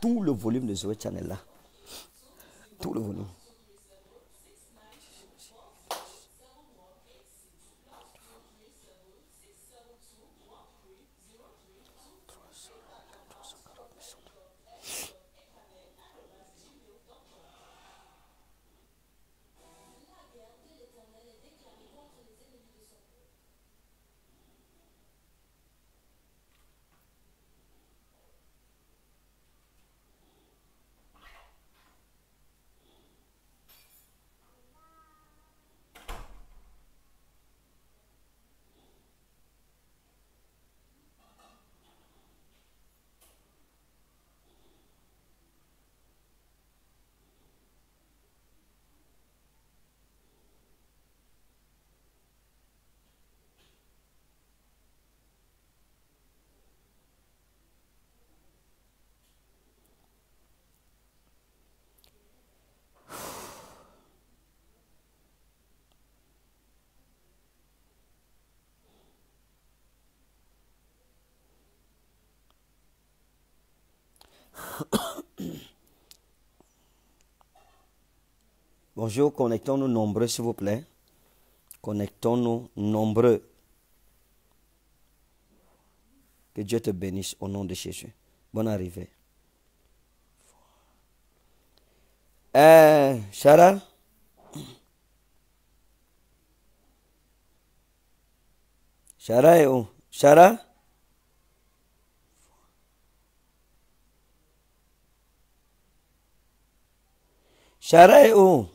tout le volume de Zoé Channel là. Tout le volume. Bonjour, connectons-nous nombreux, s'il vous plaît. Connectons-nous nombreux. Que Dieu te bénisse au nom de Jésus. Bonne arrivée. Euh, Sarah Sarah est où Sarah syara'u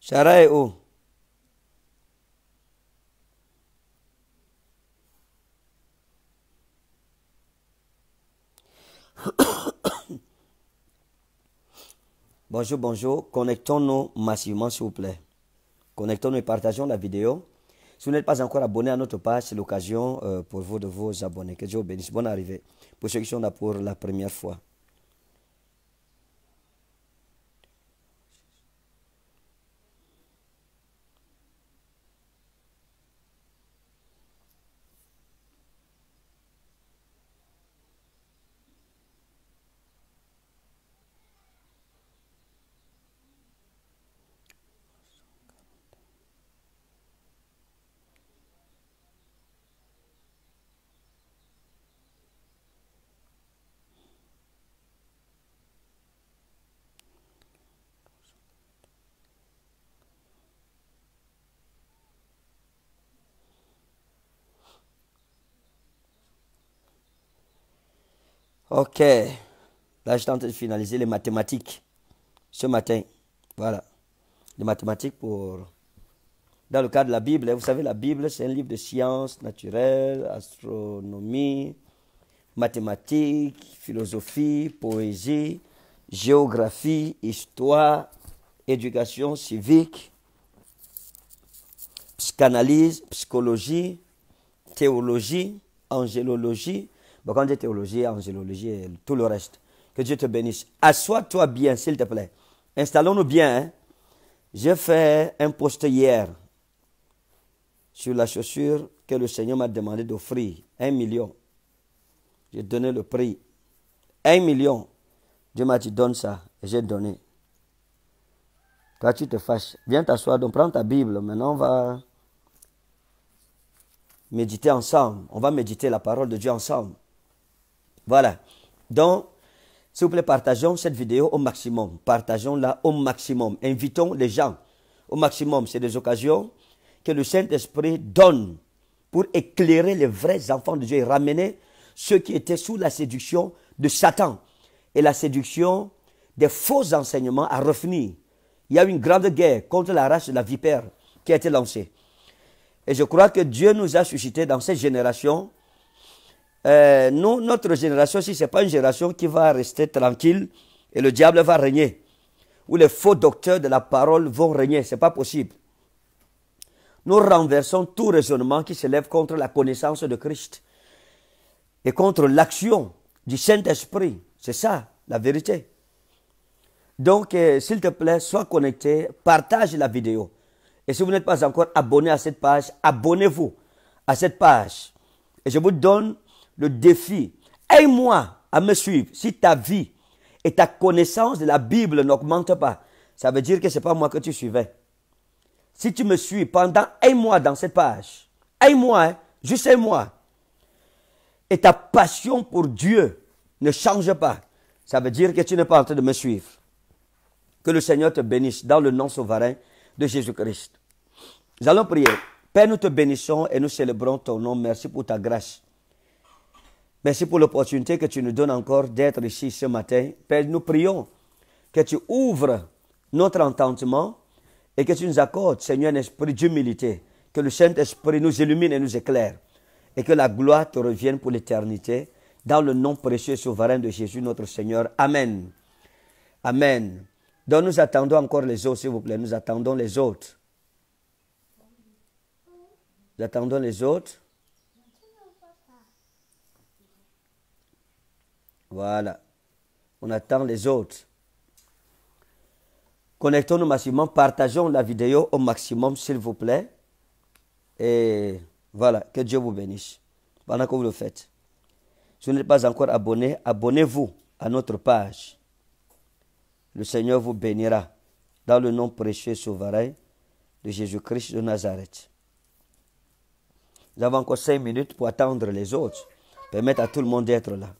syara'u Bonjour, bonjour. Connectons-nous massivement, s'il vous plaît. Connectons-nous et partageons la vidéo. Si vous n'êtes pas encore abonné à notre page, c'est l'occasion euh, pour vous de vous abonner. Que Dieu vous bénisse. Bonne arrivée. Pour ceux qui sont là pour la première fois. Ok. Là, je tente de finaliser les mathématiques ce matin. Voilà. Les mathématiques pour. Dans le cadre de la Bible, hein. vous savez, la Bible, c'est un livre de sciences naturelles, astronomie, mathématiques, philosophie, poésie, géographie, histoire, éducation civique, psychanalyse, psychologie, théologie, angélologie, donc quand j'ai théologie, angélologie et tout le reste, que Dieu te bénisse. Assois-toi bien, s'il te plaît. Installons-nous bien. Hein. J'ai fait un poste hier sur la chaussure que le Seigneur m'a demandé d'offrir. Un million. J'ai donné le prix. Un million. Dieu m'a dit, donne ça. Et j'ai donné. Toi, tu te fâches. Viens t'asseoir. Donc, prends ta Bible. Maintenant, on va méditer ensemble. On va méditer la parole de Dieu ensemble. Voilà. Donc, s'il vous plaît, partageons cette vidéo au maximum. Partageons-la au maximum. Invitons les gens au maximum. C'est des occasions que le Saint-Esprit donne pour éclairer les vrais enfants de Dieu et ramener ceux qui étaient sous la séduction de Satan et la séduction des faux enseignements à revenir. Il y a une grande guerre contre la race de la vipère qui a été lancée. Et je crois que Dieu nous a suscité dans cette génération euh, nous, notre génération, si ce n'est pas une génération qui va rester tranquille et le diable va régner, ou les faux docteurs de la parole vont régner, ce n'est pas possible. Nous renversons tout raisonnement qui s'élève contre la connaissance de Christ et contre l'action du Saint-Esprit. C'est ça, la vérité. Donc, euh, s'il te plaît, sois connecté, partage la vidéo. Et si vous n'êtes pas encore abonné à cette page, abonnez-vous à cette page. Et je vous donne le défi. Aide-moi à me suivre. Si ta vie et ta connaissance de la Bible n'augmentent pas, ça veut dire que ce n'est pas moi que tu suivais. Si tu me suis pendant un mois dans cette page, un mois, hein. juste un mois, et ta passion pour Dieu ne change pas, ça veut dire que tu n'es pas en train de me suivre. Que le Seigneur te bénisse dans le nom souverain de Jésus-Christ. Nous allons prier. Père, nous te bénissons et nous célébrons ton nom. Merci pour ta grâce. Merci pour l'opportunité que tu nous donnes encore d'être ici ce matin. Père, nous prions que tu ouvres notre entendement et que tu nous accordes, Seigneur, un esprit d'humilité, que le Saint-Esprit nous illumine et nous éclaire, et que la gloire te revienne pour l'éternité, dans le nom précieux et souverain de Jésus notre Seigneur. Amen. Amen. Donc nous attendons encore les autres, s'il vous plaît. Nous attendons les autres. Nous attendons les autres. Voilà. On attend les autres. Connectons-nous massivement, partageons la vidéo au maximum, s'il vous plaît. Et voilà, que Dieu vous bénisse pendant que vous le faites. Si vous n'êtes pas encore abonné, abonnez-vous à notre page. Le Seigneur vous bénira dans le nom précieux et souverain de Jésus-Christ de Nazareth. Nous avons encore cinq minutes pour attendre les autres, permettre à tout le monde d'être là.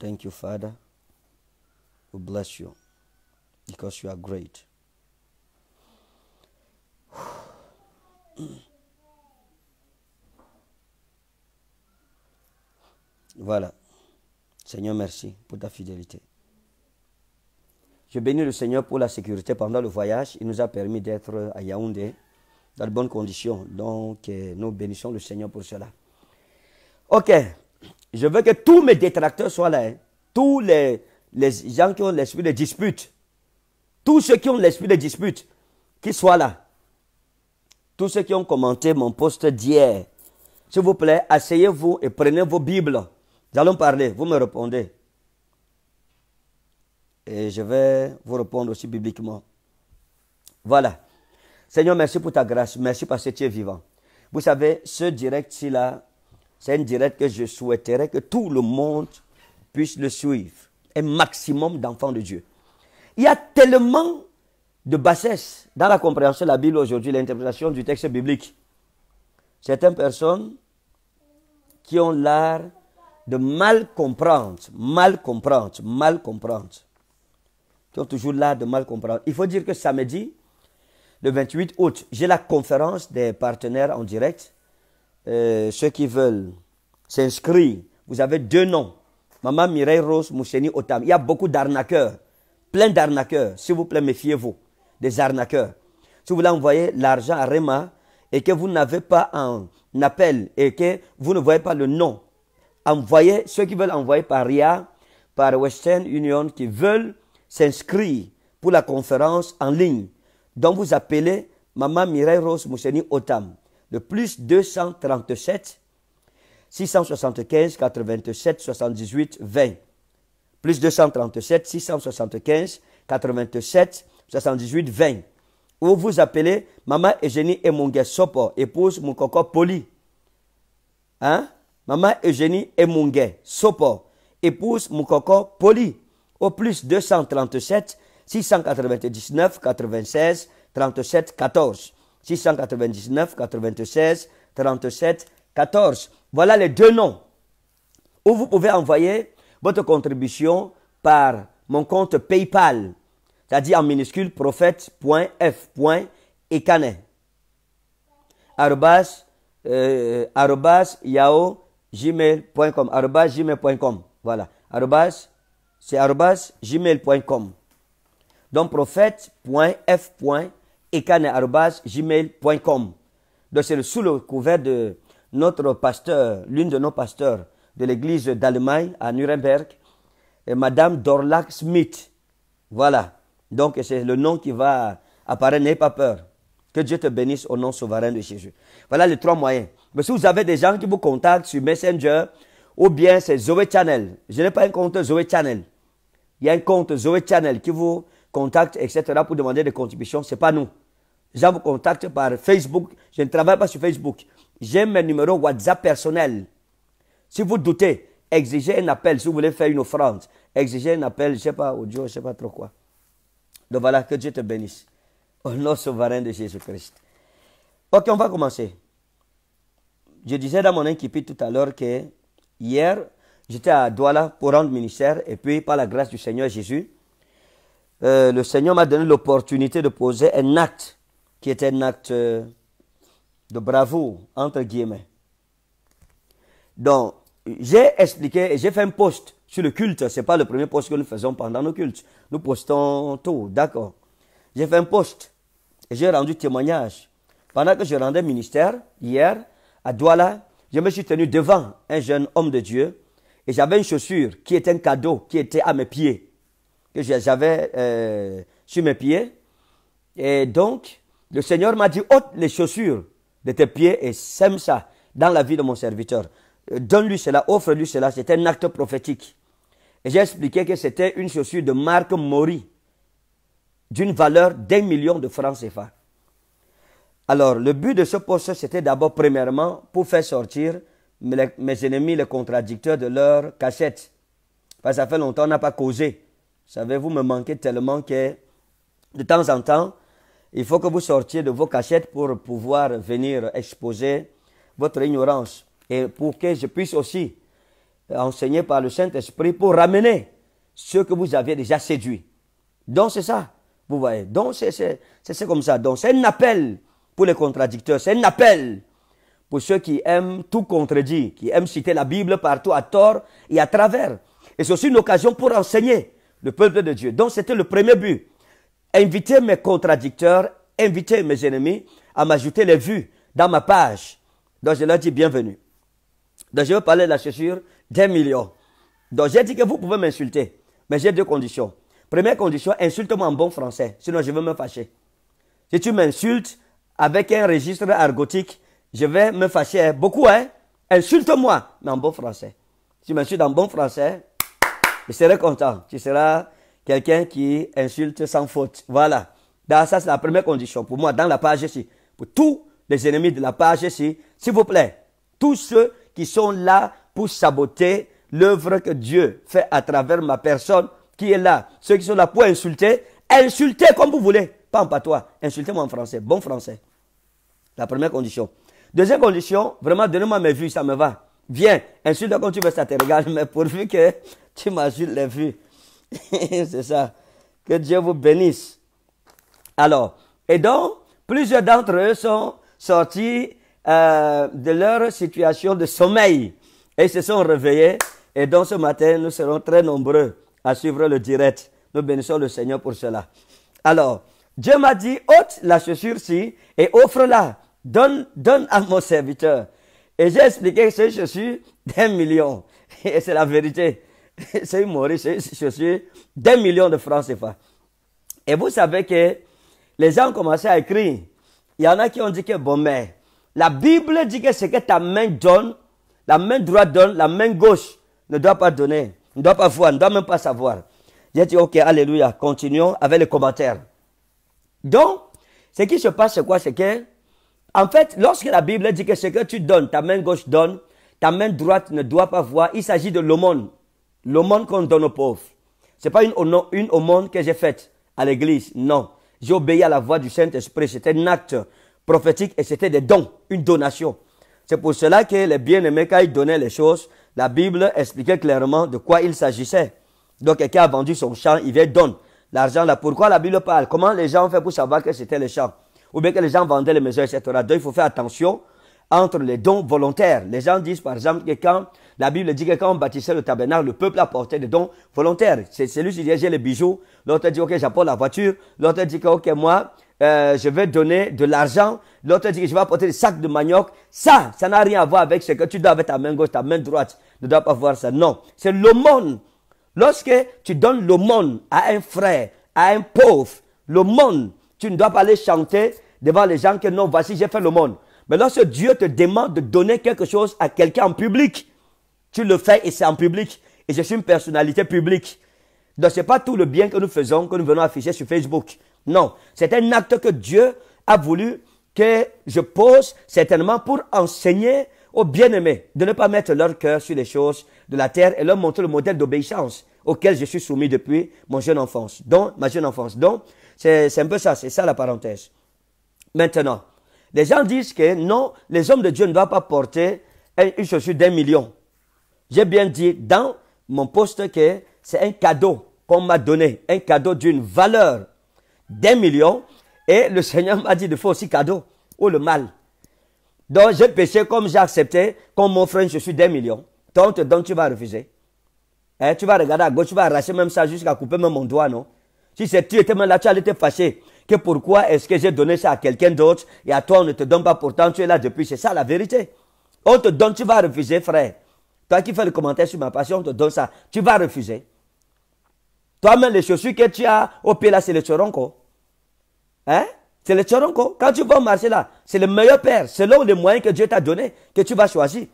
Thank you, Father. We bless you because you are great. Voilà. Seigneur, merci pour ta fidélité. Je bénis le Seigneur pour la sécurité pendant le voyage. Il nous a permis d'être à Yaoundé dans de bonnes conditions. Donc, eh, nous bénissons le Seigneur pour cela. OK. Je veux que tous mes détracteurs soient là. Hein. Tous les, gens qui ont l'esprit de dispute. Tous ceux qui ont l'esprit de dispute, Qu'ils soient là. Tous ceux qui ont commenté mon poste d'hier. S'il vous plaît, asseyez-vous et prenez vos Bibles. Nous allons parler. Vous me répondez. Et je vais vous répondre aussi bibliquement. Voilà. Seigneur, merci pour ta grâce. Merci parce que tu es vivant. Vous savez, ce direct-ci là, c'est une directe que je souhaiterais que tout le monde puisse le suivre. Un maximum d'enfants de Dieu. Il y a tellement de bassesse dans la compréhension de la Bible aujourd'hui, l'interprétation du texte biblique. Certaines personnes qui ont l'art de mal comprendre, mal comprendre, mal comprendre, qui ont toujours l'art de mal comprendre. Il faut dire que samedi, le 28 août, j'ai la conférence des partenaires en direct euh, ceux qui veulent s'inscrire, vous avez deux noms. Maman Mireille Rose Moucheni Otam. Il y a beaucoup d'arnaqueurs. Plein d'arnaqueurs. S'il vous plaît, méfiez-vous des arnaqueurs. Si vous voulez envoyer l'argent à Rema et que vous n'avez pas un appel et que vous ne voyez pas le nom, envoyez ceux qui veulent envoyer par RIA, par Western Union, qui veulent s'inscrire pour la conférence en ligne. Donc vous appelez Maman Mireille Rose Moucheni Otam de plus 237 675 87 78 20 plus 237 675 87 78 20 ou vous appelez Mama Eugénie Emongue Sopo, épouse Moukoko Poli. Hein? Maman Eugénie Emongue Sopo, épouse Moukoko Poli. Au plus 237 699 96 37 14. 699, 96, 37, 14. Voilà les deux noms où vous pouvez envoyer votre contribution par mon compte PayPal, c'est-à-dire en minuscule prophète.f.ekanet. Arrobas, yao gmail.com. gmail.com. Voilà. Arrobas, c'est arrobas gmail.com. Donc prophète.f.ekanet ekane.gmail.com. Donc c'est sous le couvert de notre pasteur, l'une de nos pasteurs de l'église d'Allemagne à Nuremberg, Madame Dorlach Smith. Voilà. Donc c'est le nom qui va apparaître, n'ayez pas peur. Que Dieu te bénisse au nom souverain de Jésus. Voilà les trois moyens. Mais si vous avez des gens qui vous contactent sur Messenger, ou bien c'est Zoé Channel. Je n'ai pas un compte Zoé Channel. Il y a un compte Zoé Channel qui vous contacte, etc., pour demander des contributions. Ce n'est pas nous. Je vous contacte par Facebook. Je ne travaille pas sur Facebook. J'ai mes numéros WhatsApp personnels. Si vous doutez, exigez un appel. Si vous voulez faire une offrande, exigez un appel, je ne sais pas, audio, je ne sais pas trop quoi. Donc voilà, que Dieu te bénisse. Au nom souverain de Jésus-Christ. Ok, on va commencer. Je disais dans mon équipe tout à l'heure que hier, j'étais à Douala pour rendre ministère et puis par la grâce du Seigneur Jésus, euh, le Seigneur m'a donné l'opportunité de poser un acte qui était un acte euh, de bravoure, entre guillemets. Donc, j'ai expliqué et j'ai fait un post sur le culte. Ce n'est pas le premier post que nous faisons pendant nos cultes. Nous postons tout, d'accord. J'ai fait un post et j'ai rendu témoignage. Pendant que je rendais ministère, hier, à Douala, je me suis tenu devant un jeune homme de Dieu et j'avais une chaussure qui était un cadeau, qui était à mes pieds, que j'avais euh, sur mes pieds. Et donc, le Seigneur m'a dit, ôte les chaussures de tes pieds et sème ça dans la vie de mon serviteur. Euh, donne-lui cela, offre-lui cela. C'était un acte prophétique. Et j'ai expliqué que c'était une chaussure de marque Mori, d'une valeur d'un million de francs CFA. Alors, le but de ce poste, c'était d'abord, premièrement, pour faire sortir mes ennemis, les contradicteurs de leur cachette. Parce que ça fait longtemps qu'on n'a pas causé. savez, vous me manquez tellement que, de temps en temps, il faut que vous sortiez de vos cachettes pour pouvoir venir exposer votre ignorance et pour que je puisse aussi enseigner par le Saint-Esprit pour ramener ceux que vous avez déjà séduits. Donc c'est ça, vous voyez. Donc c'est comme ça. Donc c'est un appel pour les contradicteurs, c'est un appel pour ceux qui aiment tout contredire, qui aiment citer la Bible partout à tort et à travers. Et c'est aussi une occasion pour enseigner le peuple de Dieu. Donc c'était le premier but. Inviter mes contradicteurs, invitez mes ennemis à m'ajouter les vues dans ma page. Donc je leur dis bienvenue. Donc je veux parler de la chaussure d'un million. Donc j'ai dit que vous pouvez m'insulter, mais j'ai deux conditions. Première condition, insulte-moi en bon français, sinon je vais me fâcher. Si tu m'insultes avec un registre argotique, je vais me fâcher beaucoup, hein. Insulte-moi, mais en bon français. Si tu m'insultes en bon français, je serai content. Tu seras quelqu'un qui insulte sans faute. Voilà. ça, c'est la première condition pour moi, dans la page ici. Pour tous les ennemis de la page ici, s'il vous plaît, tous ceux qui sont là pour saboter l'œuvre que Dieu fait à travers ma personne, qui est là, ceux qui sont là pour insulter, insultez comme vous voulez, pas en patois, insultez-moi en français, bon français. La première condition. Deuxième condition, vraiment, donnez-moi mes vues, ça me va. Viens, insulte quand tu veux, ça te regarde, mais pourvu que tu m'insultes les vues. c'est ça. Que Dieu vous bénisse. Alors, et donc, plusieurs d'entre eux sont sortis euh, de leur situation de sommeil et se sont réveillés. Et donc ce matin, nous serons très nombreux à suivre le direct. Nous bénissons le Seigneur pour cela. Alors, Dieu m'a dit, ôte la chaussure-ci et offre-la. Donne, donne à mon serviteur. Et j'ai expliqué que ces chaussures d'un million. Et c'est la vérité. c'est je suis d'un millions de francs CFA. Et vous savez que les gens ont commencé à écrire. Il y en a qui ont dit que, bon, mais la Bible dit que ce que ta main donne, la main droite donne, la main gauche ne doit pas donner, ne doit pas voir, ne doit même pas savoir. J'ai dit, ok, alléluia, continuons avec les commentaires. Donc, ce qui se passe, c'est quoi C'est que, en fait, lorsque la Bible dit que ce que tu donnes, ta main gauche donne, ta main droite ne doit pas voir, il s'agit de l'aumône. L'aumône qu'on donne aux pauvres. Ce pas une, une aumône que j'ai faite à l'église. Non. J'ai obéi à la voix du Saint-Esprit. C'était un acte prophétique et c'était des dons, une donation. C'est pour cela que les bien-aimés, quand ils donnaient les choses, la Bible expliquait clairement de quoi il s'agissait. Donc, quelqu'un a vendu son champ, il vient donne l'argent là. Pourquoi la Bible parle Comment les gens ont fait pour savoir que c'était le champ Ou bien que les gens vendaient les maisons, etc. Donc, il faut faire attention entre les dons volontaires. Les gens disent, par exemple, que quand la Bible dit que quand on bâtissait le tabernacle, le peuple apportait des dons volontaires. C'est celui qui dit, j'ai les bijoux. L'autre dit, OK, j'apporte la voiture. L'autre dit OK, moi, euh, je vais donner de l'argent. L'autre dit que je vais apporter des sacs de manioc. Ça, ça n'a rien à voir avec ce que tu dois avec ta main gauche, ta main droite. ne dois pas voir ça. Non. C'est l'aumône. Lorsque tu donnes l'aumône à un frère, à un pauvre, l'aumône, tu ne dois pas aller chanter devant les gens que non, voici, j'ai fait l'aumône. Mais lorsque Dieu te demande de donner quelque chose à quelqu'un en public, tu le fais et c'est en public. Et je suis une personnalité publique. Donc n'est pas tout le bien que nous faisons, que nous venons afficher sur Facebook. Non, c'est un acte que Dieu a voulu que je pose certainement pour enseigner aux bien-aimés de ne pas mettre leur cœur sur les choses de la terre et leur montrer le modèle d'obéissance auquel je suis soumis depuis mon jeune enfance. Donc, ma jeune enfance. Donc, c'est un peu ça, c'est ça la parenthèse. Maintenant, les gens disent que non, les hommes de Dieu ne doivent pas porter une chaussure d'un million. J'ai bien dit dans mon poste que c'est un cadeau qu'on m'a donné, un cadeau d'une valeur d'un million. Et le Seigneur m'a dit de faire aussi cadeau ou le mal. Donc j'ai péché comme j'ai accepté mon frère, je suis d'un million. Tant donc tu vas refuser. Hein, tu vas regarder à gauche, tu vas arracher même ça jusqu'à couper même mon doigt, non Si c'est tu étais même là, tu allais te fâcher. Que pourquoi est-ce que j'ai donné ça à quelqu'un d'autre et à toi on ne te donne pas pourtant tu es là depuis. C'est ça la vérité. On te donne, tu vas refuser, frère. Toi qui fais le commentaire sur ma passion, on te donne ça. Tu vas refuser. Toi-même, les chaussures que tu as au pied là, c'est le choronco. Hein? C'est le choronco. Quand tu vas marcher là, c'est le meilleur père. selon les moyens que Dieu t'a donné que tu vas choisir.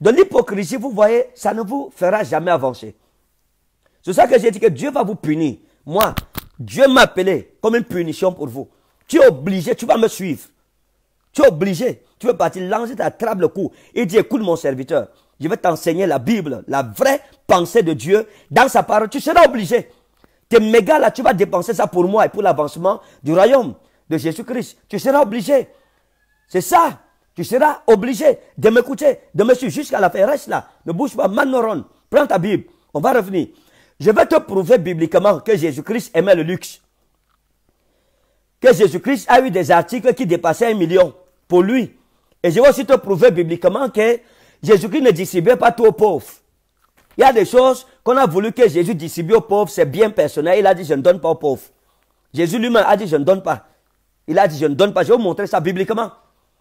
De l'hypocrisie, vous voyez, ça ne vous fera jamais avancer. C'est ça que j'ai dit que Dieu va vous punir. Moi, Dieu m'a appelé comme une punition pour vous. Tu es obligé, tu vas me suivre. Tu es obligé. Tu veux partir, lancer ta trappe le cou et dit, écoute mon serviteur. Je vais t'enseigner la Bible, la vraie pensée de Dieu dans sa parole. Tu seras obligé. Tes méga là, tu vas dépenser ça pour moi et pour l'avancement du royaume de Jésus-Christ. Tu seras obligé. C'est ça. Tu seras obligé de m'écouter, de me suivre jusqu'à la fin. Reste là. Ne bouge pas. Manoron, prends ta Bible. On va revenir. Je vais te prouver bibliquement que Jésus-Christ aimait le luxe. Que Jésus-Christ a eu des articles qui dépassaient un million pour lui. Et je vais aussi te prouver bibliquement que Jésus-Christ ne distribuait pas tout aux pauvres. Il y a des choses qu'on a voulu que Jésus distribue aux pauvres, c'est bien personnel. Il a dit, je ne donne pas aux pauvres. Jésus lui-même a dit, je ne donne pas. Il a dit, je ne donne pas. Je vais vous montrer ça bibliquement.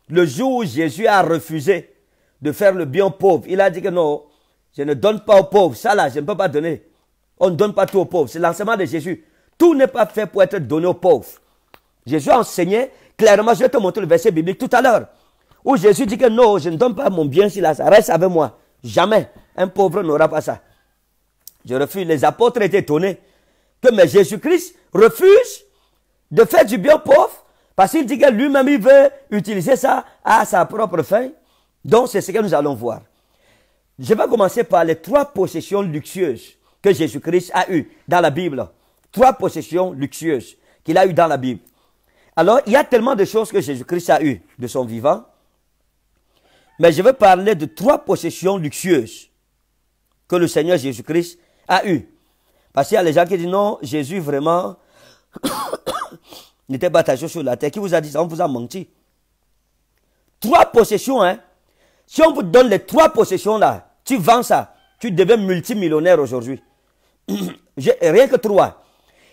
Le jour où Jésus a refusé de faire le bien aux pauvres, il a dit que non, je ne donne pas aux pauvres. Ça là, je ne peux pas donner. On ne donne pas tout aux pauvres. C'est l'enseignement de Jésus. Tout n'est pas fait pour être donné aux pauvres. Jésus a enseigné clairement, je vais te montrer le verset biblique tout à l'heure. Où Jésus dit que non, je ne donne pas mon bien si la ça reste avec moi. Jamais un pauvre n'aura pas ça. Je refuse. Les apôtres étaient étonnés que mais Jésus-Christ refuse de faire du bien pauvre parce qu'il dit que lui-même il veut utiliser ça à sa propre fin. Donc c'est ce que nous allons voir. Je vais commencer par les trois possessions luxueuses que Jésus-Christ a eues dans la Bible. Trois possessions luxueuses qu'il a eues dans la Bible. Alors, il y a tellement de choses que Jésus-Christ a eues de son vivant mais je veux parler de trois possessions luxueuses que le Seigneur Jésus-Christ a eues. Parce qu'il y a les gens qui disent non, Jésus vraiment n'était pas attaché sur la terre. Qui vous a dit ça On vous a menti. Trois possessions, hein. Si on vous donne les trois possessions là, tu vends ça, tu deviens multimillionnaire aujourd'hui. Rien que trois.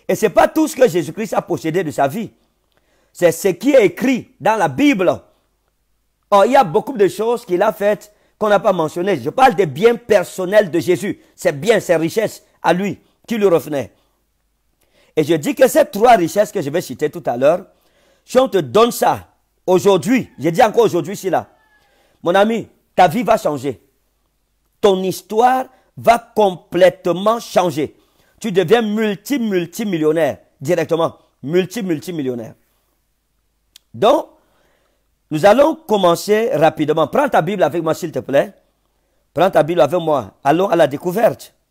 Et ce n'est pas tout ce que Jésus-Christ a possédé de sa vie. C'est ce qui est écrit dans la Bible il y a beaucoup de choses qu'il a faites qu'on n'a pas mentionnées. Je parle des biens personnels de Jésus. Ses biens, ses richesses à lui qui lui revenaient. Et je dis que ces trois richesses que je vais citer tout à l'heure, si on te donne ça aujourd'hui, je dis encore aujourd'hui, c'est là, mon ami, ta vie va changer. Ton histoire va complètement changer. Tu deviens multi-multimillionnaire directement. Multi-multimillionnaire. Donc, nous allons commencer rapidement. Prends ta Bible avec moi, s'il te plaît. Prends ta Bible avec moi. Allons à la découverte.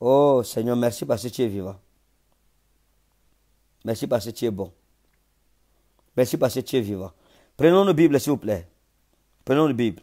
Oh Seigneur, merci parce que tu es vivant. Merci parce que tu es bon. Merci parce que tu es vivant. Prenons nos Bibles, s'il vous plaît. Prenons nos Bibles.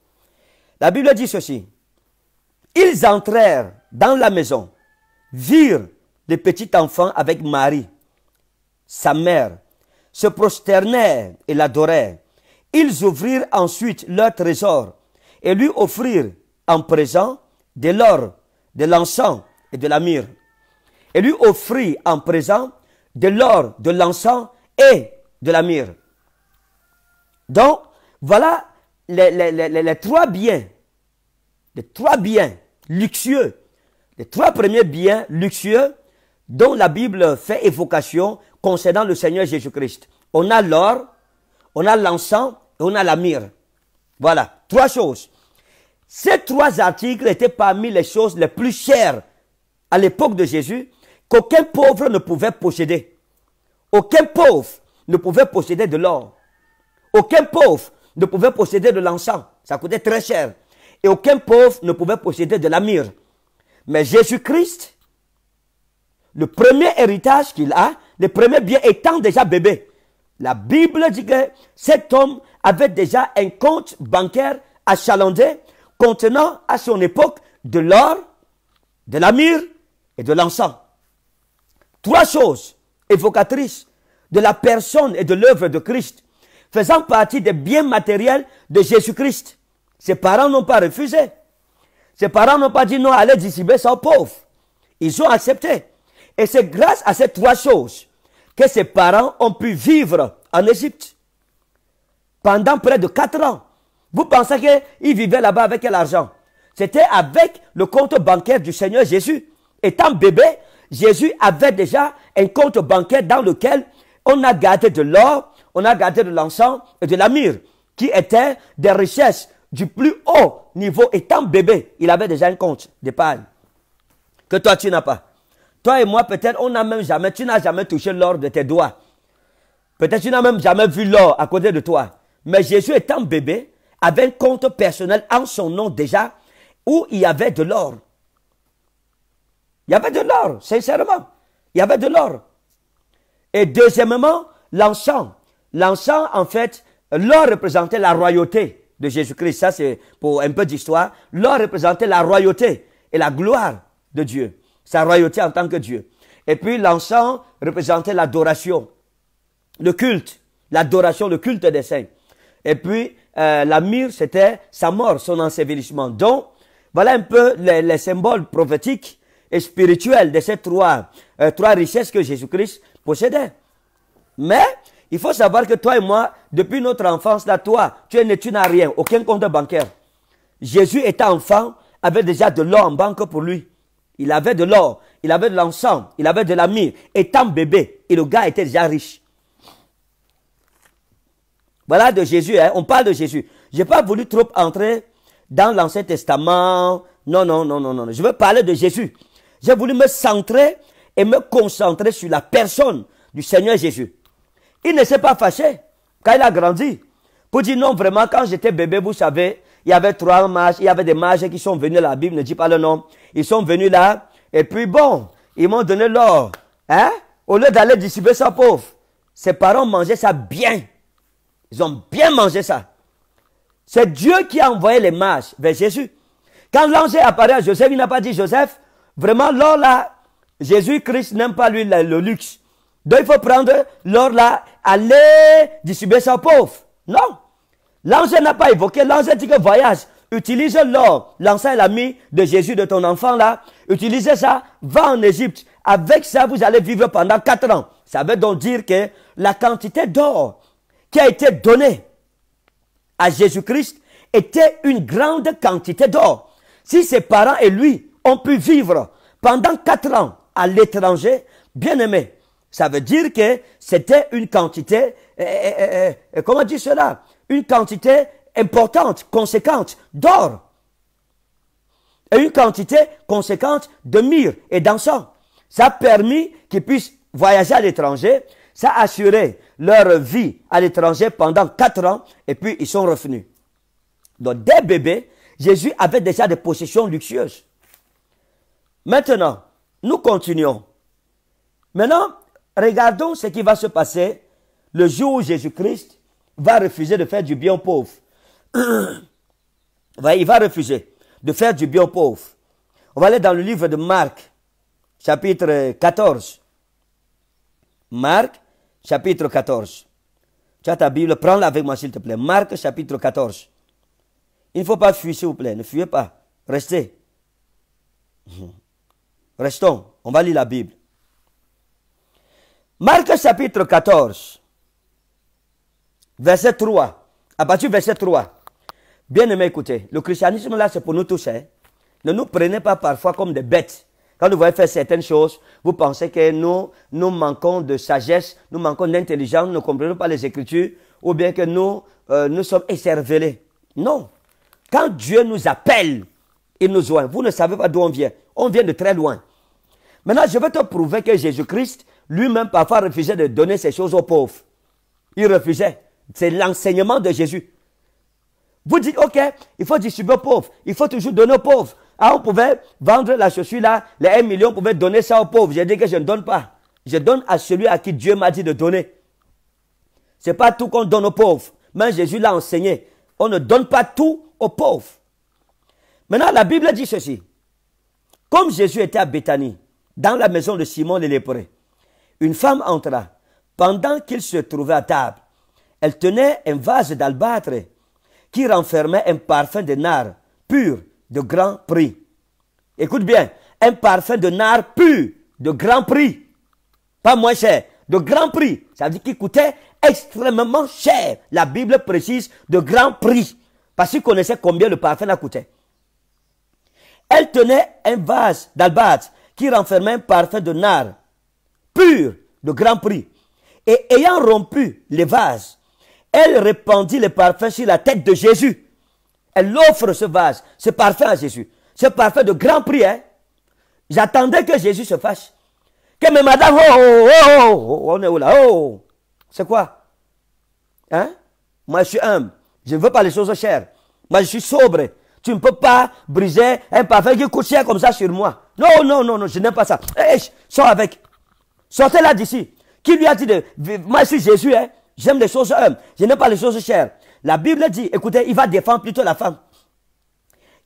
La Bible dit ceci. Ils entrèrent dans la maison, virent le petit enfant avec Marie, sa mère, se prosternèrent et l'adorèrent. Ils ouvrirent ensuite leur trésor et lui offrirent en présent de l'or, de l'encens et de la myrrhe. Et lui offrit en présent de l'or, de l'encens et de la myrrhe. Donc, voilà les, trois biens, les trois biens luxueux, les trois premiers biens luxueux dont la Bible fait évocation concernant le Seigneur Jésus-Christ. On a l'or, on a l'encens et on a la myrrhe. Voilà, trois choses. Ces trois articles étaient parmi les choses les plus chères à l'époque de Jésus qu'aucun pauvre ne pouvait posséder. Aucun pauvre ne pouvait posséder de l'or. Aucun pauvre ne pouvait posséder de l'encens. Ça coûtait très cher. Et aucun pauvre ne pouvait posséder de la myrrhe. Mais Jésus-Christ, le premier héritage qu'il a, le premier bien étant déjà bébé. La Bible dit que cet homme avait déjà un compte bancaire achalandé contenant à son époque de l'or, de la myrrhe et de l'encens. Trois choses évocatrices de la personne et de l'œuvre de Christ faisant partie des biens matériels de Jésus-Christ. Ses parents n'ont pas refusé. Ses parents n'ont pas dit non, allez dissimuler ça aux pauvres. Ils ont accepté. Et c'est grâce à ces trois choses que ses parents ont pu vivre en Égypte pendant près de quatre ans. Vous pensez qu'ils vivaient là-bas avec l'argent C'était avec le compte bancaire du Seigneur Jésus. Étant bébé, Jésus avait déjà un compte bancaire dans lequel on a gardé de l'or, on a gardé de l'encens et de la mire qui étaient des richesses du plus haut niveau. Étant bébé, il avait déjà un compte d'épargne que toi, tu n'as pas. Toi et moi, peut-être, on n'a même jamais, tu n'as jamais touché l'or de tes doigts. Peut-être, tu n'as même jamais vu l'or à côté de toi. Mais Jésus, étant bébé, avait un compte personnel en son nom déjà, où il y avait de l'or. Il y avait de l'or, sincèrement. Il y avait de l'or. Et deuxièmement, l'encens. L'encens, en fait, l'or représentait la royauté de Jésus-Christ. Ça, c'est pour un peu d'histoire. L'or représentait la royauté et la gloire de Dieu. Sa royauté en tant que Dieu. Et puis, l'encens représentait l'adoration, le culte, l'adoration, le culte des saints. Et puis, euh, la myrrhe, c'était sa mort, son ensevelissement. Donc, voilà un peu les, symboles prophétiques et spirituels de ces trois, euh, trois richesses que Jésus-Christ possédait. Mais, il faut savoir que toi et moi, depuis notre enfance, là, toi, tu es tu n'as rien, aucun compte bancaire. Jésus était enfant, avait déjà de l'or en banque pour lui. Il avait de l'or, il avait de l'ensemble, il avait de la mire. Étant bébé, et le gars était déjà riche. Voilà de Jésus, hein? on parle de Jésus. Je n'ai pas voulu trop entrer dans l'Ancien Testament. Non, non, non, non, non. Je veux parler de Jésus. J'ai voulu me centrer et me concentrer sur la personne du Seigneur Jésus. Il ne s'est pas fâché quand il a grandi. Pour dire non, vraiment, quand j'étais bébé, vous savez, il y avait trois mages, il y avait des mages qui sont venus, la Bible ne dit pas le nom. Ils sont venus là, et puis bon, ils m'ont donné l'or. Hein? Au lieu d'aller distribuer ça pauvre, ses parents mangeaient ça bien. Ils ont bien mangé ça. C'est Dieu qui a envoyé les mages vers Jésus. Quand l'ange est apparu à Joseph, il n'a pas dit Joseph, vraiment l'or là, Jésus-Christ n'aime pas lui le luxe. Donc il faut prendre l'or là, aller distribuer ça aux pauvres. Non. L'ange n'a pas évoqué, l'ange dit que voyage, utilise l'or, l'ancien l'ami de Jésus, de ton enfant là, utilisez ça, va en Égypte. Avec ça, vous allez vivre pendant quatre ans. Ça veut donc dire que la quantité d'or qui a été donnée à Jésus-Christ était une grande quantité d'or. Si ses parents et lui ont pu vivre pendant quatre ans à l'étranger, bien aimé, ça veut dire que c'était une quantité, euh, euh, euh, comment dire cela Une quantité importante, conséquente d'or. Et une quantité conséquente de myrrhe et d'encens. Ça a permis qu'ils puissent voyager à l'étranger. Ça a assuré leur vie à l'étranger pendant quatre ans et puis ils sont revenus. Donc, dès bébé, Jésus avait déjà des possessions luxueuses. Maintenant, nous continuons. Maintenant, Regardons ce qui va se passer le jour où Jésus-Christ va refuser de faire du bien aux pauvres. Il va refuser de faire du bien aux pauvres. On va aller dans le livre de Marc, chapitre 14. Marc, chapitre 14. Tu as ta Bible, prends-la avec moi, s'il te plaît. Marc, chapitre 14. Il ne faut pas fuir, s'il vous plaît. Ne fuyez pas. Restez. Restons. On va lire la Bible. Marc chapitre 14, verset 3. Abattu verset 3. Bien-aimés, écoutez, le christianisme là, c'est pour nous tous. Hein. Ne nous prenez pas parfois comme des bêtes. Quand vous voyez faire certaines choses, vous pensez que nous, nous manquons de sagesse, nous manquons d'intelligence, nous ne comprenons pas les Écritures, ou bien que nous, euh, nous sommes écervelés. Non. Quand Dieu nous appelle, il nous joint. Vous ne savez pas d'où on vient. On vient de très loin. Maintenant, je vais te prouver que Jésus-Christ lui-même parfois refusait de donner ces choses aux pauvres. Il refusait. C'est l'enseignement de Jésus. Vous dites, OK, il faut distribuer aux pauvres. Il faut toujours donner aux pauvres. Ah, on pouvait vendre la chaussure-là, les 1 million, on pouvait donner ça aux pauvres. J'ai dit que je ne donne pas. Je donne à celui à qui Dieu m'a dit de donner. C'est pas tout qu'on donne aux pauvres. Mais Jésus l'a enseigné. On ne donne pas tout aux pauvres. Maintenant, la Bible dit ceci. Comme Jésus était à Béthanie, dans la maison de Simon le lépreux, une femme entra. Pendant qu'il se trouvait à table, elle tenait un vase d'albâtre qui renfermait un parfum de nard pur de grand prix. Écoute bien, un parfum de nard pur de grand prix. Pas moins cher, de grand prix. Ça veut dire qu'il coûtait extrêmement cher. La Bible précise de grand prix. Parce qu'il connaissait combien le parfum a coûtait. Elle tenait un vase d'albâtre qui renfermait un parfum de nard de grand prix. Et ayant rompu les vases, elle répandit le parfum sur la tête de Jésus. Elle offre ce vase, ce parfum à Jésus. Ce parfum de grand prix, hein. J'attendais que Jésus se fâche. Que mes madame, oh, oh, oh, oh, on est où là? Oh! C'est quoi? Hein? Moi, je suis humble. Je ne veux pas les choses chères. Moi, je suis sobre. Tu ne peux pas briser un parfum qui coûte cher comme ça sur moi. Non, non, non, non, je n'aime pas ça. Hey, sors avec. Sortez là d'ici. Qui lui a dit de, moi je suis Jésus, hein, j'aime les choses je n'aime pas les choses chères. La Bible dit, écoutez, il va défendre plutôt la femme.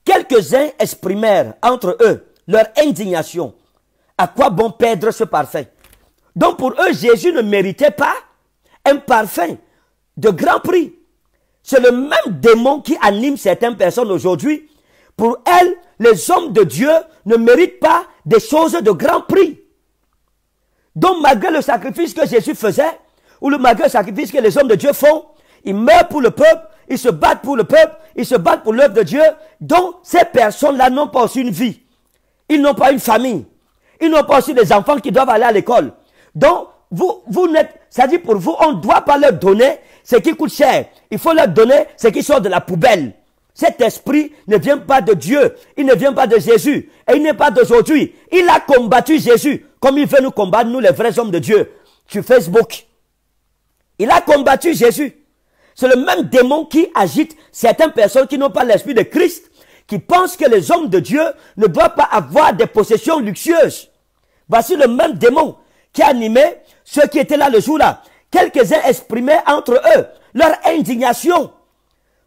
Quelques-uns exprimèrent entre eux leur indignation. À quoi bon perdre ce parfum Donc pour eux, Jésus ne méritait pas un parfum de grand prix. C'est le même démon qui anime certaines personnes aujourd'hui. Pour elles, les hommes de Dieu ne méritent pas des choses de grand prix. Donc malgré le sacrifice que Jésus faisait, ou le malgré le sacrifice que les hommes de Dieu font, ils meurent pour le peuple, ils se battent pour le peuple, ils se battent pour l'œuvre de Dieu. Donc ces personnes-là n'ont pas aussi une vie. Ils n'ont pas une famille. Ils n'ont pas aussi des enfants qui doivent aller à l'école. Donc vous, vous n'êtes, ça dit pour vous, on ne doit pas leur donner ce qui coûte cher. Il faut leur donner ce qui sort de la poubelle. Cet esprit ne vient pas de Dieu, il ne vient pas de Jésus, et il n'est pas d'aujourd'hui. Il a combattu Jésus comme il veut nous combattre, nous les vrais hommes de Dieu, sur Facebook. Il a combattu Jésus. C'est le même démon qui agite certaines personnes qui n'ont pas l'esprit de Christ, qui pensent que les hommes de Dieu ne doivent pas avoir des possessions luxueuses. Voici le même démon qui animait ceux qui étaient là le jour-là. Quelques-uns exprimaient entre eux leur indignation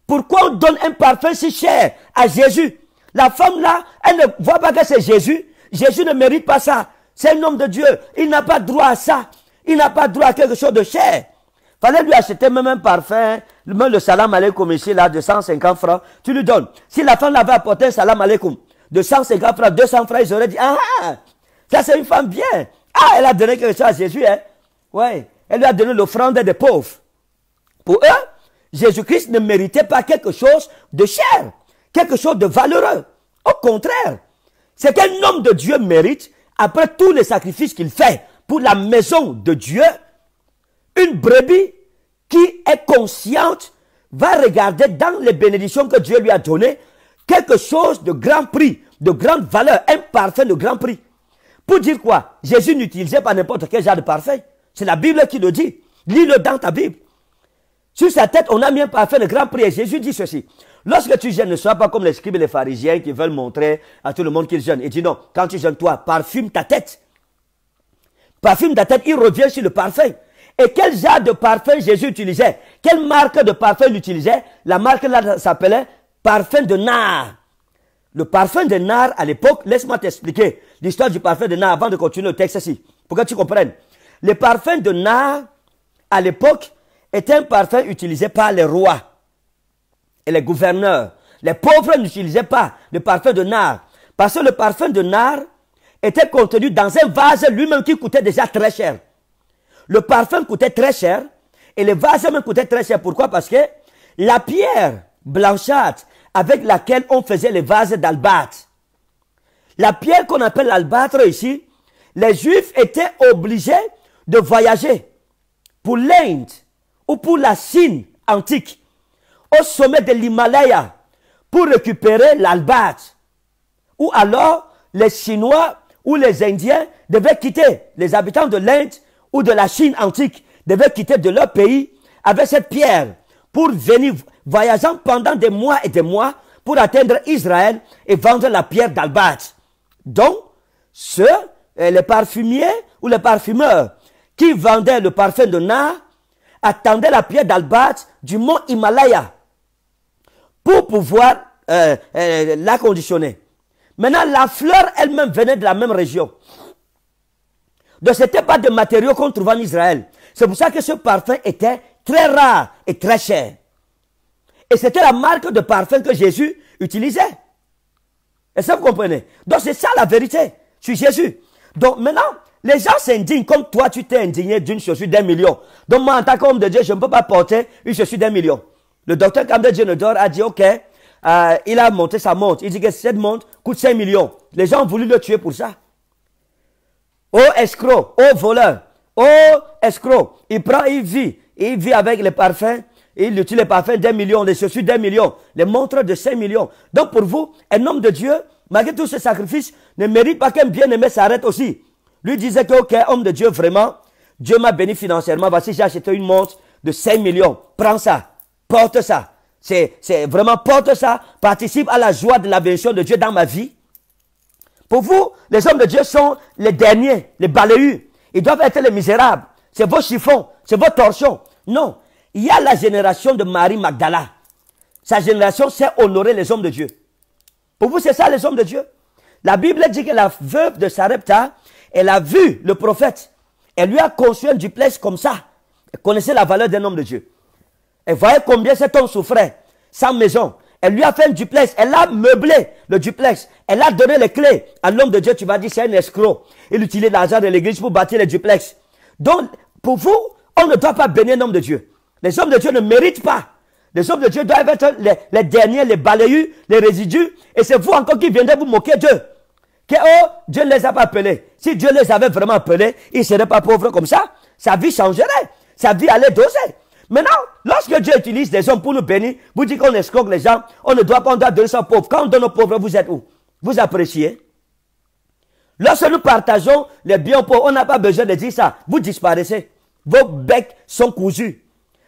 pourquoi on donne un parfum si cher à Jésus La femme là, elle ne voit pas que c'est Jésus. Jésus ne mérite pas ça. C'est un homme de Dieu. Il n'a pas droit à ça. Il n'a pas droit à quelque chose de cher. Fallait lui acheter même un parfum, même le salam alaikum ici là de 150 francs. Tu lui donnes. Si la femme l'avait apporté un salam alaikum de 150 francs, 200 francs, ils auraient dit ah, ah ça c'est une femme bien. Ah, elle a donné quelque chose à Jésus hein. Ouais. Elle lui a donné l'offrande des pauvres. Pour eux, Jésus-Christ ne méritait pas quelque chose de cher, quelque chose de valeureux. Au contraire, c'est qu'un homme de Dieu mérite, après tous les sacrifices qu'il fait pour la maison de Dieu, une brebis qui est consciente va regarder dans les bénédictions que Dieu lui a données quelque chose de grand prix, de grande valeur, un parfait de grand prix. Pour dire quoi Jésus n'utilisait pas n'importe quel genre de parfait. C'est la Bible qui le dit. Lis-le dans ta Bible. Sur sa tête, on a mis un parfum de grand prière. Jésus dit ceci. Lorsque tu jeûnes, ne sois pas comme les scribes et les pharisiens qui veulent montrer à tout le monde qu'ils jeûnent. Il dit non, quand tu jeûnes, toi, parfume ta tête. Parfume ta tête, il revient sur le parfum. Et quel genre de parfum Jésus utilisait Quelle marque de parfum il utilisait La marque là s'appelait parfum de nard. Le parfum de nard à l'époque, laisse-moi t'expliquer l'histoire du parfum de nard avant de continuer le texte ici, pour que tu comprennes. Le parfum de nard à l'époque, était un parfum utilisé par les rois et les gouverneurs. Les pauvres n'utilisaient pas le parfum de nard. Parce que le parfum de nard était contenu dans un vase lui-même qui coûtait déjà très cher. Le parfum coûtait très cher et le vase même coûtait très cher. Pourquoi Parce que la pierre blanchâtre avec laquelle on faisait les vases d'albâtre, la pierre qu'on appelle l'albâtre ici, les juifs étaient obligés de voyager pour l'Inde ou pour la Chine antique, au sommet de l'Himalaya, pour récupérer l'Albat, Ou alors, les Chinois ou les Indiens devaient quitter, les habitants de l'Inde ou de la Chine antique devaient quitter de leur pays avec cette pierre pour venir voyageant pendant des mois et des mois pour atteindre Israël et vendre la pierre d'Albat. Donc, ceux, eh, les parfumiers ou les parfumeurs qui vendaient le parfum de nard attendait la pierre d'Albat du mont Himalaya pour pouvoir euh, euh, la conditionner. Maintenant, la fleur elle-même venait de la même région. Donc, ce n'était pas de matériaux qu'on trouvait en Israël. C'est pour ça que ce parfum était très rare et très cher. Et c'était la marque de parfum que Jésus utilisait. Et ça, vous comprenez Donc, c'est ça la vérité sur Jésus. Donc, maintenant, les gens s'indignent comme toi, tu t'es indigné d'une chaussure d'un million. Donc moi, en tant qu'homme de Dieu, je ne peux pas porter une chaussure d'un million. Le docteur Camden Jenner a dit, OK, euh, il a monté sa montre. Il dit que cette montre coûte 5 millions. Les gens ont voulu le tuer pour ça. Oh escroc, oh voleur, oh escroc. Il prend, il vit. Il vit avec les parfums. Il utilise les parfums d'un million, les chaussures d'un million, les montres de 5 millions. Donc pour vous, un homme de Dieu, malgré tous ses sacrifices, ne mérite pas qu'un bien-aimé s'arrête aussi. Lui disait que, ok, homme de Dieu, vraiment, Dieu m'a béni financièrement Voici, j'ai acheté une montre de 5 millions. Prends ça, porte ça. C'est, c'est vraiment porte ça, participe à la joie de la de Dieu dans ma vie. Pour vous, les hommes de Dieu sont les derniers, les balayus. Ils doivent être les misérables. C'est vos chiffons, c'est vos torchons. Non, il y a la génération de Marie Magdala. Sa génération c'est honorer les hommes de Dieu. Pour vous, c'est ça les hommes de Dieu. La Bible dit que la veuve de Sarepta elle a vu le prophète. Elle lui a construit un duplex comme ça. Elle connaissait la valeur d'un homme de Dieu. Elle voyait combien cet homme souffrait, Sans maison. Elle lui a fait un duplex. Elle a meublé le duplex. Elle a donné les clés à l'homme de Dieu. Tu vas dire, c'est un escroc. Il utilise l'argent de l'église pour bâtir le duplex. Donc, pour vous, on ne doit pas bénir homme de Dieu. Les hommes de Dieu ne méritent pas. Les hommes de Dieu doivent être les, derniers, les balayus, les résidus. Et c'est vous encore qui viendrez vous moquer d'eux. Que oh, Dieu ne les a pas appelés. Si Dieu les avait vraiment appelés, ils ne seraient pas pauvres comme ça. Sa vie changerait. Sa vie allait doser. Maintenant, lorsque Dieu utilise des hommes pour nous bénir, vous dites qu'on escroque les gens, on ne doit pas, on doit donner aux pauvres. Quand on donne aux pauvres, vous êtes où Vous appréciez Lorsque nous partageons les biens pauvres, on n'a pas besoin de dire ça. Vous disparaissez. Vos becs sont cousus.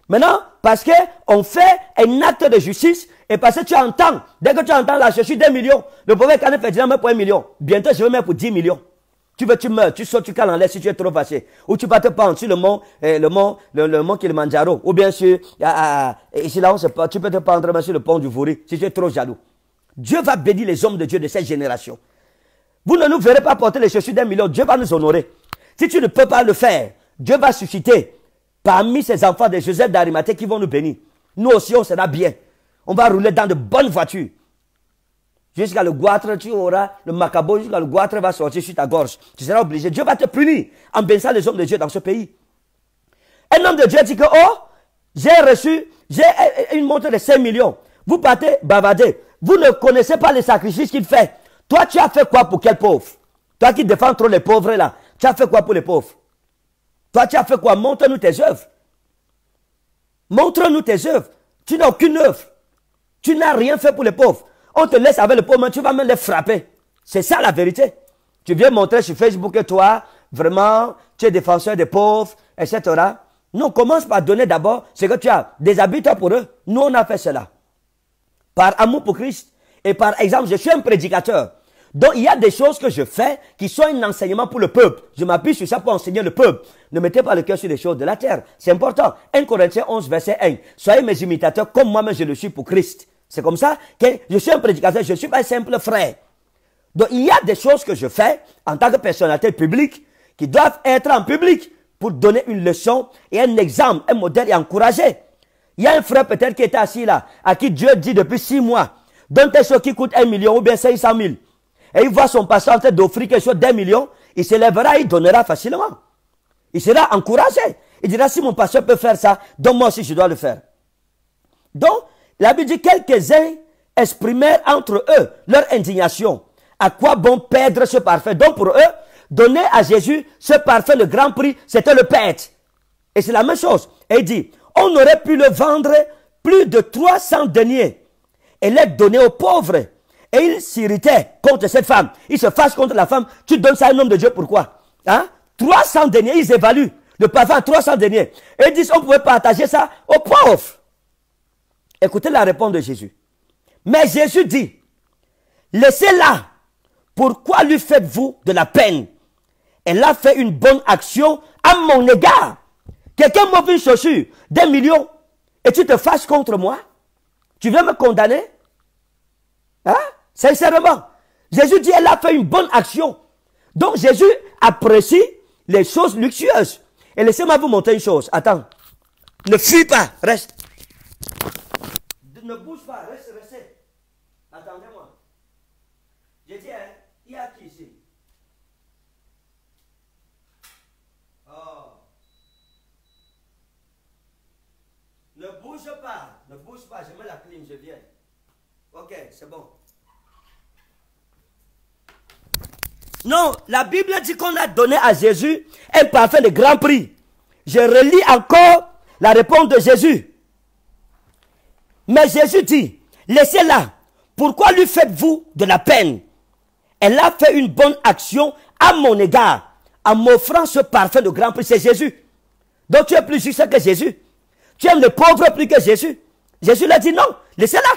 Maintenant, parce qu'on fait un acte de justice, et parce que tu entends, dès que tu entends la je suis million, millions. Le prophète Canet Ferdinand met pour un million. Bientôt, je vais mettre pour 10 millions. Tu veux, tu meurs, tu sautes, tu cales en l'air si tu es trop fâché. Ou tu vas te pendre sur le mont, eh, le le, le Ou bien sûr, ah, ah, ah, ici là, on se, tu peux te pendre sur le pont du Vouri si tu es trop jaloux. Dieu va bénir les hommes de Dieu de cette génération. Vous ne nous verrez pas porter les chaussures d'un million. Dieu va nous honorer. Si tu ne peux pas le faire, Dieu va susciter parmi ces enfants de Joseph d'Arimathée qui vont nous bénir. Nous aussi, on sera bien. On va rouler dans de bonnes voitures. Jusqu'à le goitre, tu auras le macabre. jusqu'à le goitre va sortir sur ta gorge. Tu seras obligé. Dieu va te punir en baissant les hommes de Dieu dans ce pays. Un homme de Dieu dit que, oh, j'ai reçu, j'ai une montre de 5 millions. Vous partez bavader. Vous ne connaissez pas les sacrifices qu'il fait. Toi, tu as fait quoi pour quel pauvre Toi qui défends trop les pauvres là, tu as fait quoi pour les pauvres Toi, tu as fait quoi Montre-nous tes œuvres. Montre-nous tes œuvres. Tu n'as aucune œuvre. Tu n'as rien fait pour les pauvres. On te laisse avec les pauvres, mais tu vas même les frapper. C'est ça la vérité. Tu viens montrer sur Facebook que toi, vraiment, tu es défenseur des pauvres, etc. Non, commence par donner d'abord ce que tu as. Des toi pour eux. Nous, on a fait cela. Par amour pour Christ. Et par exemple, je suis un prédicateur. Donc, il y a des choses que je fais qui sont un enseignement pour le peuple. Je m'appuie sur ça pour enseigner le peuple. Ne mettez pas le cœur sur les choses de la terre. C'est important. 1 Corinthiens 11, verset 1. Soyez mes imitateurs comme moi-même je le suis pour Christ. C'est comme ça que je suis un prédicateur, je ne suis pas un simple frère. Donc il y a des choses que je fais en tant que personnalité publique qui doivent être en public pour donner une leçon et un exemple, un modèle et encourager. Il y a un frère peut-être qui était assis là, à qui Dieu dit depuis six mois, donne tes chose qui coûte un million ou bien 500 000. Et il voit son pasteur en train d'offrir quelque chose d'un million, il se lèvera, il donnera facilement. Il sera encouragé. Il dira, si mon pasteur peut faire ça, donne moi aussi je dois le faire. Donc, la Bible dit quelques-uns exprimèrent entre eux leur indignation. À quoi bon perdre ce parfait Donc pour eux, donner à Jésus ce parfait, le grand prix, c'était le perdre. Et c'est la même chose. Et il dit, on aurait pu le vendre plus de 300 deniers et les donner aux pauvres. Et il s'irritait contre cette femme. Il se fassent contre la femme. Tu donnes ça à un homme de Dieu, pourquoi hein? 300 deniers, ils évaluent le parfum à 300 deniers. Et ils disent, on pouvait partager ça aux pauvres. Écoutez la réponse de Jésus. Mais Jésus dit, laissez-la, pourquoi lui faites-vous de la peine Elle a fait une bonne action à mon égard. Quelqu'un m'offre une chaussure des millions et tu te fasses contre moi Tu veux me condamner Hein Sincèrement, Jésus dit, elle a fait une bonne action. Donc Jésus apprécie les choses luxueuses. Et laissez-moi vous montrer une chose. Attends. Ne fuis pas, reste ne bouge pas, reste, reste. Attendez-moi. J'ai dit, hein, il y a qui ici Oh. Ne bouge pas, ne bouge pas, je mets la clim, je viens. Ok, c'est bon. Non, la Bible dit qu'on a donné à Jésus un parfum de grand prix. Je relis encore la réponse de Jésus. Mais Jésus dit, laissez-la. Pourquoi lui faites-vous de la peine Elle a fait une bonne action à mon égard, en m'offrant ce parfum de grand prix. C'est Jésus. Donc tu es plus juste que Jésus. Tu aimes le pauvre plus que Jésus. Jésus l'a dit non, laissez-la.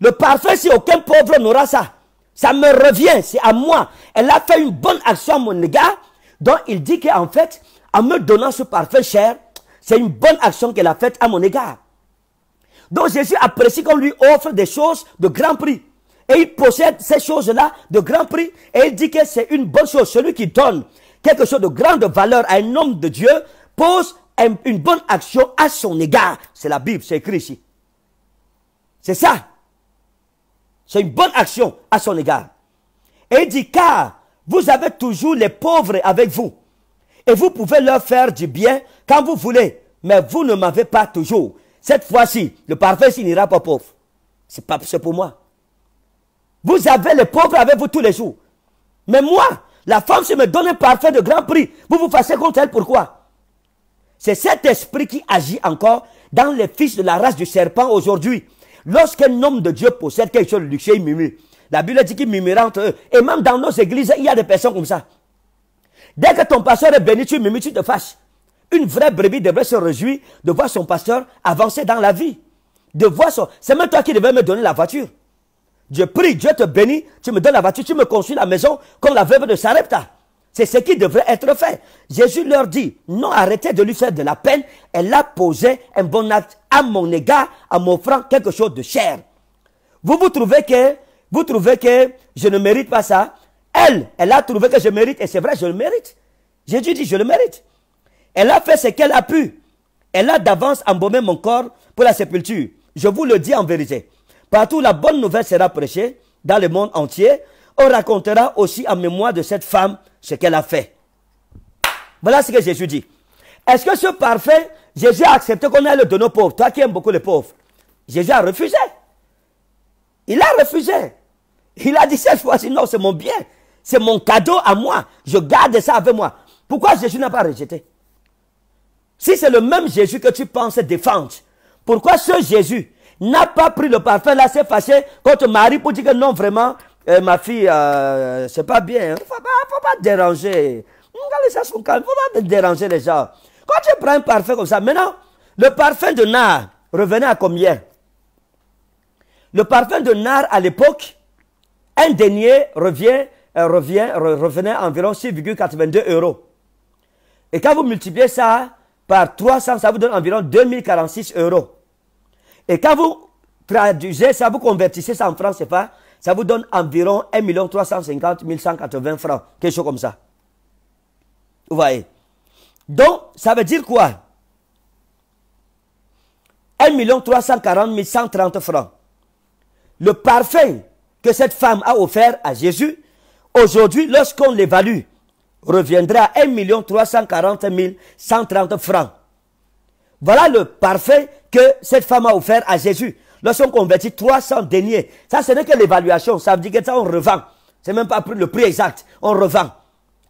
Le parfum, si aucun pauvre n'aura ça, ça me revient, c'est à moi. Elle a fait une bonne action à mon égard. Donc il dit qu'en fait, en me donnant ce parfum cher, c'est une bonne action qu'elle a faite à mon égard. Donc Jésus apprécie qu'on lui offre des choses de grand prix. Et il possède ces choses-là de grand prix. Et il dit que c'est une bonne chose. Celui qui donne quelque chose de grande valeur à un homme de Dieu pose une bonne action à son égard. C'est la Bible, c'est écrit ici. C'est ça. C'est une bonne action à son égard. Et il dit, car vous avez toujours les pauvres avec vous. Et vous pouvez leur faire du bien quand vous voulez. Mais vous ne m'avez pas toujours. Cette fois-ci, le parfait, ne n'ira pas pauvre. C'est pas, pour moi. Vous avez le pauvres avec vous tous les jours. Mais moi, la femme, se me donne un parfait de grand prix. Vous vous fassez contre elle, pourquoi C'est cet esprit qui agit encore dans les fils de la race du serpent aujourd'hui. Lorsqu'un homme de Dieu possède quelque chose de luxueux, il La Bible dit qu'il murmure entre eux. Et même dans nos églises, il y a des personnes comme ça. Dès que ton pasteur est béni, tu murmures, tu te fâches. Une vraie brebis devrait se réjouir de voir son pasteur avancer dans la vie. De voir son... C'est même toi qui devais me donner la voiture. Je prie, Dieu te bénit, tu me donnes la voiture, tu me construis la maison comme la veuve de Sarepta. C'est ce qui devrait être fait. Jésus leur dit, non, arrêtez de lui faire de la peine. Elle a posé un bon acte à mon égard, en m'offrant quelque chose de cher. Vous vous trouvez que, vous trouvez que je ne mérite pas ça. Elle, elle a trouvé que je mérite, et c'est vrai, je le mérite. Jésus dit, je le mérite. Elle a fait ce qu'elle a pu. Elle a d'avance embaumé mon corps pour la sépulture. Je vous le dis en vérité. Partout la bonne nouvelle sera prêchée, dans le monde entier, on racontera aussi en mémoire de cette femme ce qu'elle a fait. Voilà ce que Jésus dit. Est-ce que ce parfait, Jésus a accepté qu'on ait le de aux pauvres Toi qui aimes beaucoup les pauvres. Jésus a refusé. Il a refusé. Il a dit cette fois-ci, non, c'est mon bien. C'est mon cadeau à moi. Je garde ça avec moi. Pourquoi Jésus n'a pas rejeté si c'est le même Jésus que tu penses défendre, pourquoi ce Jésus n'a pas pris le parfum là, s'est fâché contre Marie pour dire que non, vraiment, euh, ma fille, euh, c'est pas bien. Hein? Faut pas, faut pas déranger. Faut pas déranger les gens. Quand tu prends un parfum comme ça, maintenant, le parfum de nard revenait à combien Le parfum de nard à l'époque, un denier revient, euh, revient, revenait à environ 6,82 euros. Et quand vous multipliez ça par 300, ça vous donne environ 2046 euros. Et quand vous traduisez ça, vous convertissez ça en francs pas ça vous donne environ 1 350 180 francs, quelque chose comme ça. Vous voyez Donc, ça veut dire quoi 1 340 130 francs. Le parfum que cette femme a offert à Jésus, aujourd'hui, lorsqu'on l'évalue, reviendrait à 1 340 130 francs. Voilà le parfait que cette femme a offert à Jésus. Lorsqu'on convertit 300 deniers, ça ce n'est que l'évaluation, ça veut dire que ça on revend. C'est même pas le prix exact, on revend.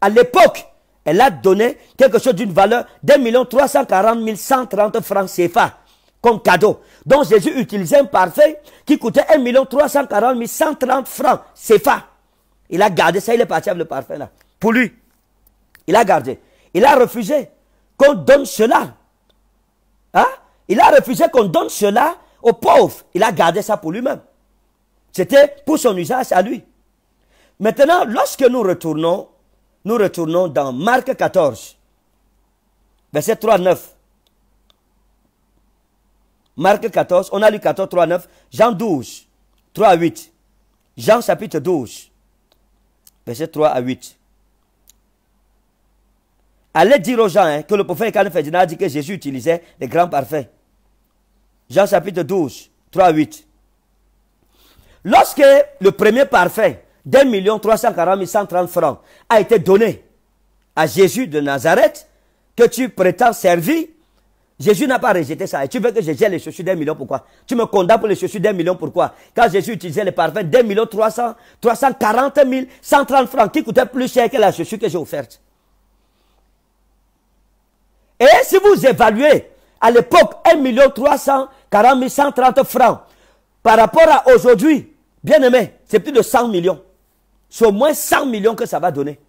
À l'époque, elle a donné quelque chose d'une valeur d'un million trois cent quarante mille cent trente francs CFA comme cadeau. Donc Jésus utilisait un parfait qui coûtait un million trois cent quarante mille cent francs CFA. Il a gardé ça, il est parti avec le parfait là, pour lui. Il a gardé. Il a refusé qu'on donne cela. Hein? Il a refusé qu'on donne cela aux pauvres. Il a gardé ça pour lui-même. C'était pour son usage à lui. Maintenant, lorsque nous retournons, nous retournons dans Marc 14, verset 3 9. Marc 14, on a lu 14, 3 9. Jean 12, 3 à 8. Jean chapitre 12, verset 3 à 8. Allez dire aux gens hein, que le prophète Ferdinand a dit que Jésus utilisait les grands parfums. Jean chapitre 12, 3, 8. Lorsque le premier parfum d'un million trois cent quarante cent trente francs a été donné à Jésus de Nazareth, que tu prétends servir, Jésus n'a pas rejeté ça. Et tu veux que je les chaussures d'un million, pourquoi Tu me condamnes pour les chaussures d'un million, pourquoi Quand Jésus utilisait les parfums d'un million trois cent, quarante mille, cent trente francs, qui coûtaient plus cher que la chaussure que j'ai offerte. Et si vous évaluez à l'époque 1 340 130 francs par rapport à aujourd'hui, bien aimé, c'est plus de 100 millions. C'est au moins 100 millions que ça va donner.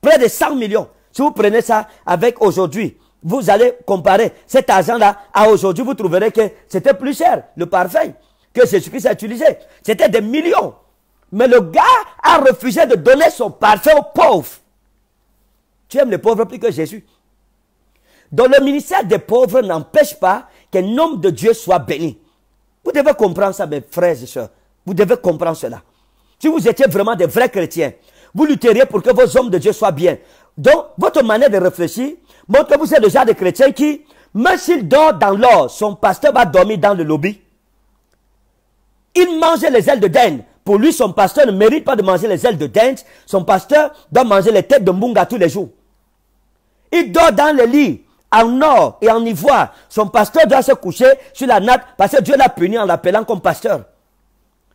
Près de 100 millions. Si vous prenez ça avec aujourd'hui, vous allez comparer cet argent-là à aujourd'hui, vous trouverez que c'était plus cher, le parfum, que Jésus-Christ a utilisé. C'était des millions. Mais le gars a refusé de donner son parfum aux pauvres. Tu aimes les pauvres plus que Jésus. Donc le ministère des pauvres n'empêche pas qu'un homme de Dieu soit béni. Vous devez comprendre ça, mes frères et sœurs. Vous devez comprendre cela. Si vous étiez vraiment des vrais chrétiens, vous lutteriez pour que vos hommes de Dieu soient bien. Donc, votre manière de réfléchir montre que vous êtes déjà des chrétiens qui, même s'ils dorment dans l'or, son pasteur va dormir dans le lobby. Il mange les ailes de dinde. Pour lui, son pasteur ne mérite pas de manger les ailes de dinde. Son pasteur doit manger les têtes de munga tous les jours. Il dort dans le lit en or et en ivoire. Son pasteur doit se coucher sur la natte parce que Dieu l'a puni en l'appelant comme pasteur.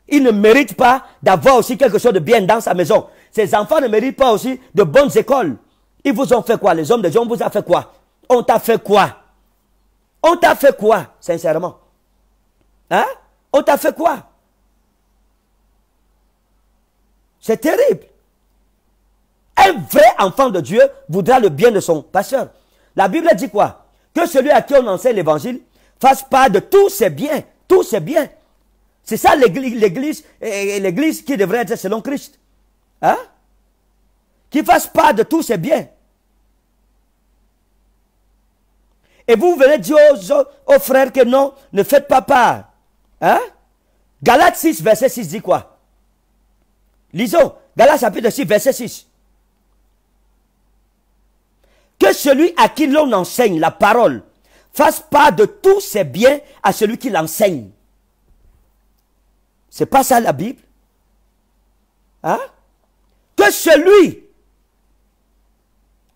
Il ne mérite pas d'avoir aussi quelque chose de bien dans sa maison. Ses enfants ne méritent pas aussi de bonnes écoles. Ils vous ont fait quoi Les hommes de Dieu, on vous a fait quoi On t'a fait quoi On t'a fait quoi, sincèrement Hein On t'a fait quoi C'est terrible. Un vrai enfant de Dieu voudra le bien de son pasteur. La Bible dit quoi Que celui à qui on enseigne l'évangile fasse part de tous ses biens, tous ses biens. C'est ça l'église, l'église qui devrait être selon Christ. Hein Qui fasse part de tous ses biens. Et vous venez dire aux, aux, frères que non, ne faites pas part. Hein? Galates 6, verset 6 dit quoi Lisons. Galates chapitre 6, verset 6 que celui à qui l'on enseigne la parole fasse part de tous ses biens à celui qui l'enseigne. C'est pas ça la Bible. Hein? Que celui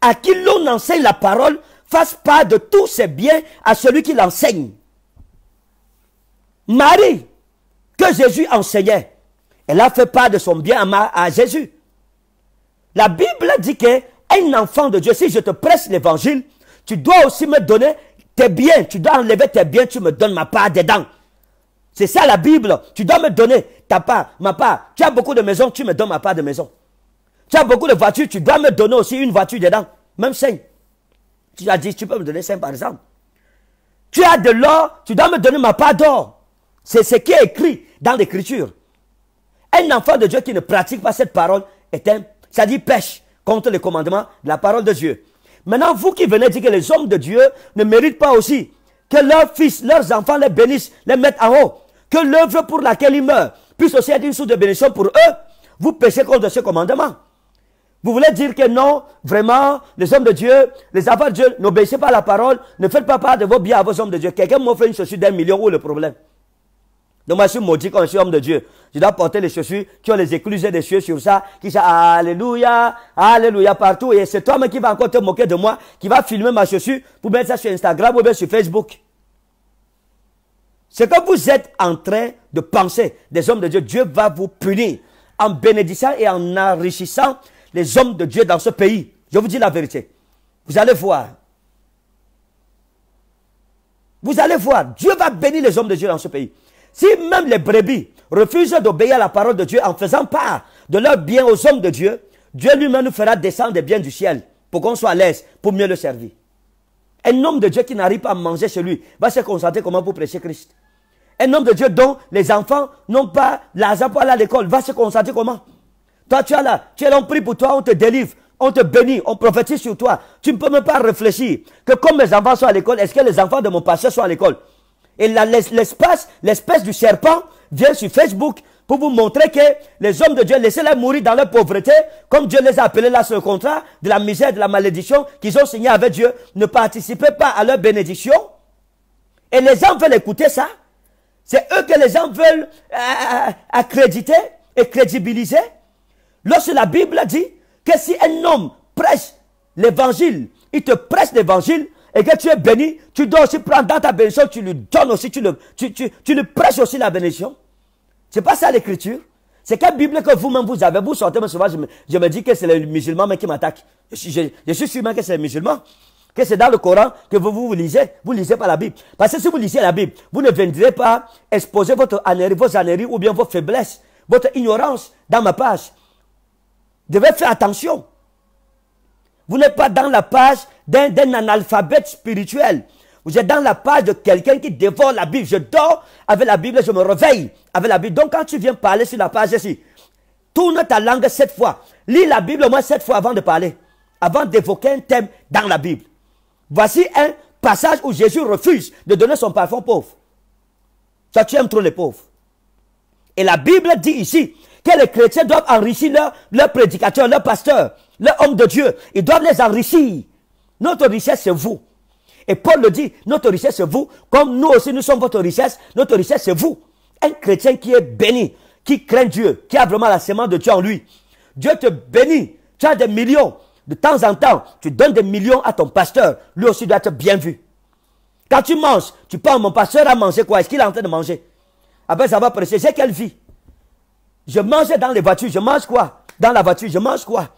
à qui l'on enseigne la parole fasse part de tous ses biens à celui qui l'enseigne. Marie, que Jésus enseignait, elle a fait part de son bien à, Jésus. La Bible dit que un enfant de Dieu, si je te presse l'évangile, tu dois aussi me donner tes biens. Tu dois enlever tes biens, tu me donnes ma part dedans. C'est ça la Bible. Tu dois me donner ta part, ma part. Tu as beaucoup de maisons, tu me donnes ma part de maison. Tu as beaucoup de voitures, tu dois me donner aussi une voiture dedans. Même 5. Tu as dit, tu peux me donner 5 par exemple. Tu as de l'or, tu dois me donner ma part d'or. C'est ce qui est écrit dans l'écriture. Un enfant de Dieu qui ne pratique pas cette parole est un, ça dit pêche contre les commandements de la parole de Dieu. Maintenant, vous qui venez dire que les hommes de Dieu ne méritent pas aussi que leurs fils, leurs enfants les bénissent, les mettent en haut, que l'œuvre pour laquelle ils meurent puisse aussi être une source de bénédiction pour eux, vous péchez contre ce commandement. Vous voulez dire que non, vraiment, les hommes de Dieu, les enfants de Dieu, n'obéissez pas à la parole, ne faites pas part de vos biens à vos hommes de Dieu. Quelqu'un m'offre une chaussure d'un million, où est le problème donc moi, je suis maudit quand je suis homme de Dieu. Je dois porter les chaussures qui ont les écluses des cieux sur ça, qui disent Alléluia, Alléluia partout. Et c'est toi-même qui va encore te moquer de moi, qui va filmer ma chaussure pour mettre ça sur Instagram ou bien sur Facebook. C'est que vous êtes en train de penser des hommes de Dieu. Dieu va vous punir en bénédiction et en enrichissant les hommes de Dieu dans ce pays. Je vous dis la vérité. Vous allez voir. Vous allez voir. Dieu va bénir les hommes de Dieu dans ce pays. Si même les brebis refusent d'obéir à la parole de Dieu en faisant part de leurs biens aux hommes de Dieu, Dieu lui-même nous fera descendre des biens du ciel pour qu'on soit à l'aise, pour mieux le servir. Un homme de Dieu qui n'arrive pas à manger chez lui va se concentrer comment pour prêcher Christ. Un homme de Dieu dont les enfants n'ont pas l'argent pour aller à l'école va se concentrer comment Toi, tu as là, tu es là, on prie pour toi, on te délivre, on te bénit, on prophétise sur toi. Tu ne peux même pas réfléchir que comme mes enfants sont à l'école, est-ce que les enfants de mon passé sont à l'école et l'espace, l'espèce du serpent vient sur Facebook pour vous montrer que les hommes de Dieu, laissez-les mourir dans leur pauvreté, comme Dieu les a appelés là sur le contrat de la misère, de la malédiction qu'ils ont signé avec Dieu. Ne participez pas à leur bénédiction. Et les gens veulent écouter ça. C'est eux que les gens veulent euh, euh, accréditer et crédibiliser. Lorsque la Bible dit que si un homme prêche l'évangile, il te prêche l'évangile, et que tu es béni, tu dois aussi prendre dans ta bénédiction, tu lui donnes aussi, tu, le, tu, tu, tu lui prêches aussi la bénédiction. C'est pas ça l'écriture. C'est quelle Bible que vous-même vous avez, vous sortez, souvent je me, dis que c'est les musulmans qui m'attaquent. Je, suis sûrement que c'est les musulmans, que c'est dans le Coran que vous, vous, lisez, vous lisez pas la Bible. Parce que si vous lisez la Bible, vous ne viendrez pas exposer votre vos anéries ou bien vos faiblesses, votre ignorance dans ma page. Devez faire attention. Vous n'êtes pas dans la page d'un analphabète spirituel. Vous êtes dans la page de quelqu'un qui dévore la Bible. Je dors avec la Bible, je me réveille avec la Bible. Donc quand tu viens parler sur la page ici, tourne ta langue sept fois. Lis la Bible au moins sept fois avant de parler, avant d'évoquer un thème dans la Bible. Voici un passage où Jésus refuse de donner son parfum aux pauvres. Toi, tu aimes trop les pauvres. Et la Bible dit ici que les chrétiens doivent enrichir leurs leur prédicateurs, leurs pasteurs les hommes de Dieu, ils doivent les enrichir. Notre richesse, c'est vous. Et Paul le dit, notre richesse, c'est vous. Comme nous aussi, nous sommes votre richesse, notre richesse, c'est vous. Un chrétien qui est béni, qui craint Dieu, qui a vraiment la semence de Dieu en lui. Dieu te bénit. Tu as des millions. De temps en temps, tu donnes des millions à ton pasteur. Lui aussi doit être bien vu. Quand tu manges, tu penses, mon pasteur a mangé quoi Est-ce qu'il est en train de manger Après, ah ben, ça va quelle vie Je mangeais dans les voitures. Je mange quoi Dans la voiture, je mange quoi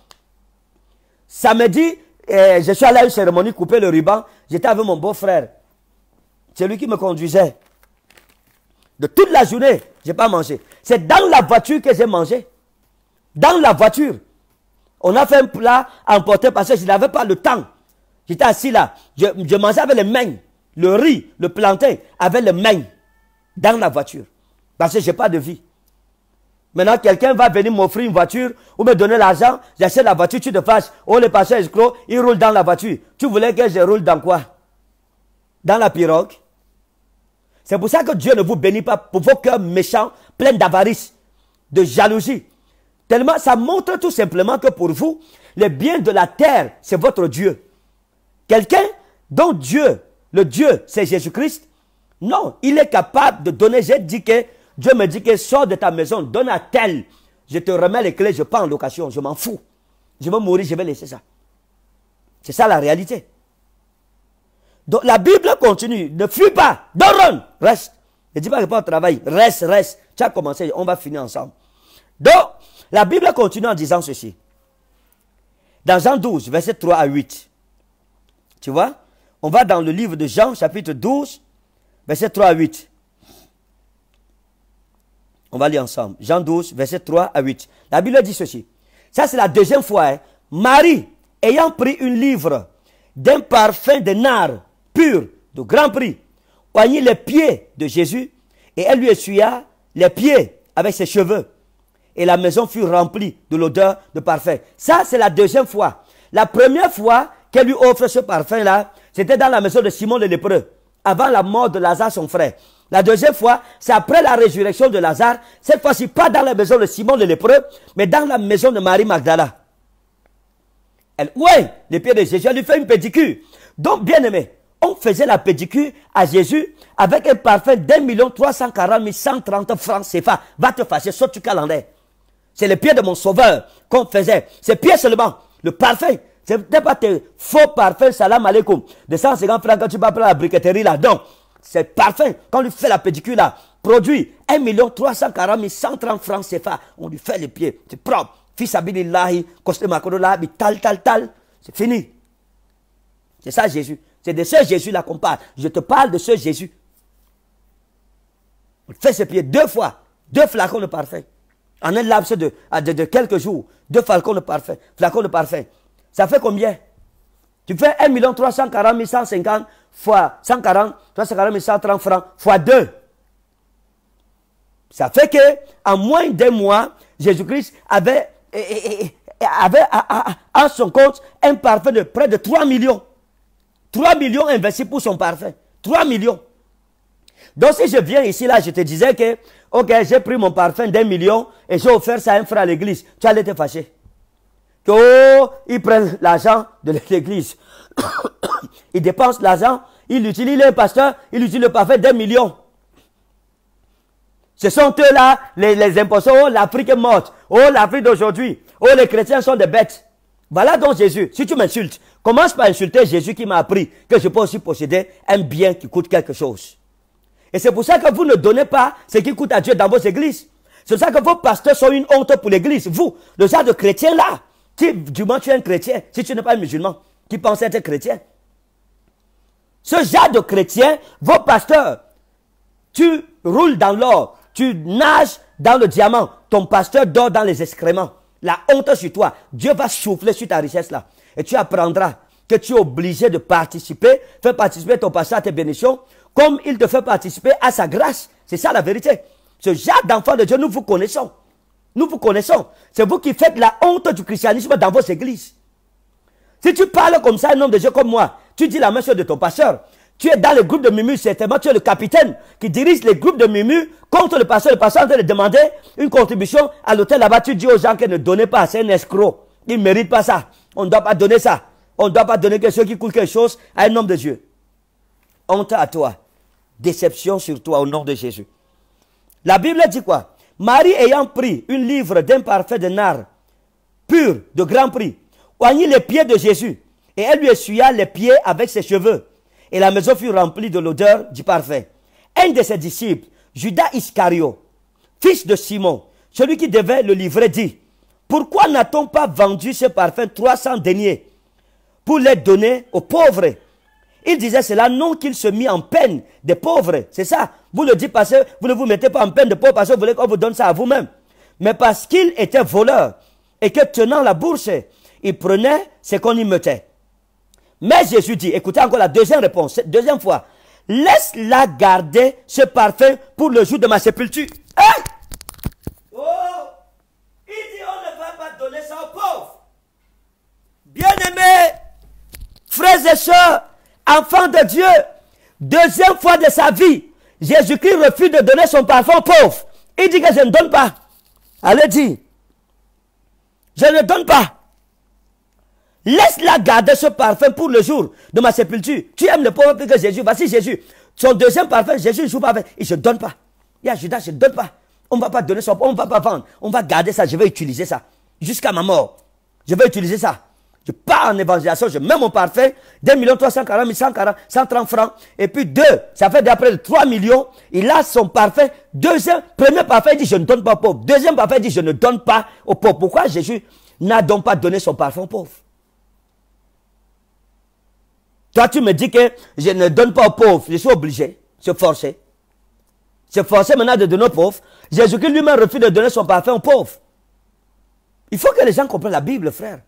Samedi, eh, je suis allé à une cérémonie couper le ruban. J'étais avec mon beau-frère. C'est lui qui me conduisait. De toute la journée, je n'ai pas mangé. C'est dans la voiture que j'ai mangé. Dans la voiture. On a fait un plat emporté parce que je n'avais pas le temps. J'étais assis là. Je, je, mangeais avec les mains. Le riz, le plantain, avec les mains. Dans la voiture. Parce que je n'ai pas de vie. Maintenant, quelqu'un va venir m'offrir une voiture ou me donner l'argent, j'achète la voiture, tu te fasses. Oh, le est clos, il roule dans la voiture. Tu voulais que je roule dans quoi Dans la pirogue. C'est pour ça que Dieu ne vous bénit pas pour vos cœurs méchants, pleins d'avarice, de jalousie. Tellement, ça montre tout simplement que pour vous, les biens de la terre, c'est votre Dieu. Quelqu'un dont Dieu, le Dieu, c'est Jésus-Christ, non, il est capable de donner. J'ai dit que Dieu me dit que sors de ta maison, donne à tel. Je te remets les clés, je pars en location, je m'en fous. Je vais mourir, je vais laisser ça. C'est ça la réalité. Donc la Bible continue, ne fuis pas, donne, reste. Ne dis pas que pas au travail, reste, reste. Tu as commencé, on va finir ensemble. Donc, la Bible continue en disant ceci. Dans Jean 12, verset 3 à 8. Tu vois On va dans le livre de Jean, chapitre 12, verset 3 à 8. On va lire ensemble. Jean 12, verset 3 à 8. La Bible dit ceci. Ça, c'est la deuxième fois. Hein. Marie, ayant pris une livre d'un parfum de nard pur, de grand prix, poignit les pieds de Jésus et elle lui essuya les pieds avec ses cheveux. Et la maison fut remplie de l'odeur de parfum. Ça, c'est la deuxième fois. La première fois qu'elle lui offre ce parfum-là, c'était dans la maison de Simon le lépreux, avant la mort de Lazare, son frère. La deuxième fois, c'est après la résurrection de Lazare. Cette fois-ci, pas dans la maison de Simon le lépreux, mais dans la maison de Marie Magdala. Elle les pieds de Jésus. Elle lui fait une pédicure. Donc, bien aimé, on faisait la pédicure à Jésus avec un parfum d'un million trois cent quarante cent trente francs CFA. Va te fâcher, saute du calendrier. C'est les pieds de mon sauveur qu'on faisait. Ces pieds seulement. Le parfum. C'est pas tes faux parfums, salam alaikum. De 150 francs quand tu vas prendre la briqueterie là. Donc, c'est parfait. Quand on lui fait la pédicule là, produit 1 340 130 francs CFA. On lui fait les pieds, c'est propre. Fils de ma Makodola, tal, tal, tal. C'est fini. C'est ça Jésus. C'est de ce Jésus-là qu'on parle. Je te parle de ce Jésus. On fait ses pieds deux fois, deux flacons de parfum. En un laps de, quelques jours, deux flacons de parfum. Flacons de parfum. Ça fait combien Tu fais 1 340 150 fois 140, 340 mais 130 francs, fois 2. Ça fait que, en moins d'un mois, Jésus-Christ avait, avait à, son compte un parfum de près de 3 millions. 3 millions investis pour son parfum. 3 millions. Donc si je viens ici, là, je te disais que, ok, j'ai pris mon parfum d'un million et j'ai offert ça à un frère à l'église, tu allais te fâcher. Que, oh, ils prennent l'argent de l'église. il dépense l'argent, il utilise le pasteur, il utilise le parfait d'un millions. Ce sont eux-là, les, les imposteurs. Oh, l'Afrique est morte. Oh, l'Afrique d'aujourd'hui. Oh, les chrétiens sont des bêtes. Voilà donc Jésus. Si tu m'insultes, commence par insulter Jésus qui m'a appris que je peux aussi posséder un bien qui coûte quelque chose. Et c'est pour ça que vous ne donnez pas ce qui coûte à Dieu dans vos églises. C'est pour ça que vos pasteurs sont une honte pour l'église. Vous, le genre de chrétien là, tu, du moins tu es un chrétien si tu n'es pas un musulman qui pensaient être chrétiens. Ce genre de chrétien, vos pasteurs, tu roules dans l'or, tu nages dans le diamant, ton pasteur dort dans les excréments. La honte sur toi, Dieu va souffler sur ta richesse là. Et tu apprendras que tu es obligé de participer, faire participer ton pasteur à tes bénédictions, comme il te fait participer à sa grâce. C'est ça la vérité. Ce genre d'enfant de Dieu, nous vous connaissons. Nous vous connaissons. C'est vous qui faites la honte du christianisme dans vos églises. Si tu parles comme ça, un homme de Dieu comme moi, tu dis la même de ton pasteur. Tu es dans le groupe de Mimu, certainement, tu es le capitaine qui dirige le groupe de Mimu contre le pasteur. Le pasteur est en train de demander une contribution à l'hôtel là-bas. Tu dis aux gens que ne donnez pas, c'est un escroc. Il ne mérite pas ça. On ne doit pas donner ça. On ne doit pas donner que ceux qui coûte quelque chose à un homme de Dieu. Honte à toi. Déception sur toi au nom de Jésus. La Bible dit quoi Marie ayant pris une livre d'un de nard pur de grand prix oignit les pieds de Jésus, et elle lui essuya les pieds avec ses cheveux. Et la maison fut remplie de l'odeur du parfum. Un de ses disciples, Judas Iscario, fils de Simon, celui qui devait le livrer, dit, pourquoi n'a-t-on pas vendu ce parfum 300 deniers pour les donner aux pauvres Il disait cela non qu'il se mit en peine des pauvres. C'est ça. Vous le dites parce que vous ne vous mettez pas en peine des pauvres parce que vous voulez qu'on vous donne ça à vous-même. Mais parce qu'il était voleur et que tenant la bourse, il prenait ce qu'on y mettait. Mais Jésus dit, écoutez encore la deuxième réponse, deuxième fois, laisse-la garder ce parfum pour le jour de ma sépulture. Hein? Oh, il dit, on ne va pas donner ça aux pauvres. Bien-aimés, frères et sœurs, enfants de Dieu, deuxième fois de sa vie, Jésus-Christ refuse de donner son parfum aux pauvres. Il dit que je ne donne pas. Allez, dit, je ne donne pas. Laisse-la garder ce parfum pour le jour de ma sépulture. Tu aimes le pauvre plus que Jésus. Voici Jésus. Son deuxième parfum, Jésus joue pas avec. Il ne donne pas. Il y a Judas, je ne donne pas. On ne va pas donner son on ne va pas vendre. On va garder ça. Je vais utiliser ça. Jusqu'à ma mort. Je vais utiliser ça. Je pars en évangélisation, je mets mon parfum, 2 340 140, 130 francs, et puis deux, ça fait d'après 3 millions, il a son parfum, deuxième, premier parfum, il dit je ne donne pas au pauvre, deuxième parfum, il dit je ne donne pas au pauvre. Pourquoi Jésus n'a donc pas donné son parfum aux pauvre toi, tu me dis que je ne donne pas aux pauvres. Je suis obligé. C'est forcé. C'est forcé maintenant de donner aux pauvres. Jésus-Christ lui-même refuse de donner son parfum aux pauvres. Il faut que les gens comprennent la Bible, frère.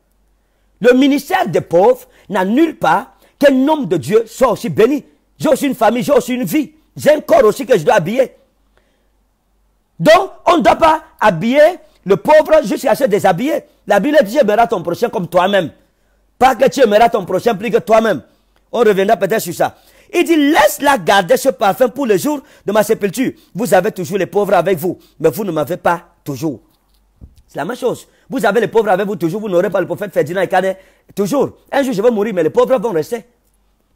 Le ministère des pauvres n'annule pas qu'un homme de Dieu soit aussi béni. J'ai aussi une famille, j'ai aussi une vie. J'ai un corps aussi que je dois habiller. Donc, on ne doit pas habiller le pauvre jusqu'à se déshabiller. La Bible dit, tu ton prochain comme toi-même. Pas que tu aimeras ton prochain plus que toi-même. On reviendra peut-être sur ça. Il dit, laisse-la garder ce parfum pour le jour de ma sépulture. Vous avez toujours les pauvres avec vous, mais vous ne m'avez pas toujours. C'est la même chose. Vous avez les pauvres avec vous toujours, vous n'aurez pas le prophète Ferdinand et Canet toujours. Un jour, je vais mourir, mais les pauvres vont rester.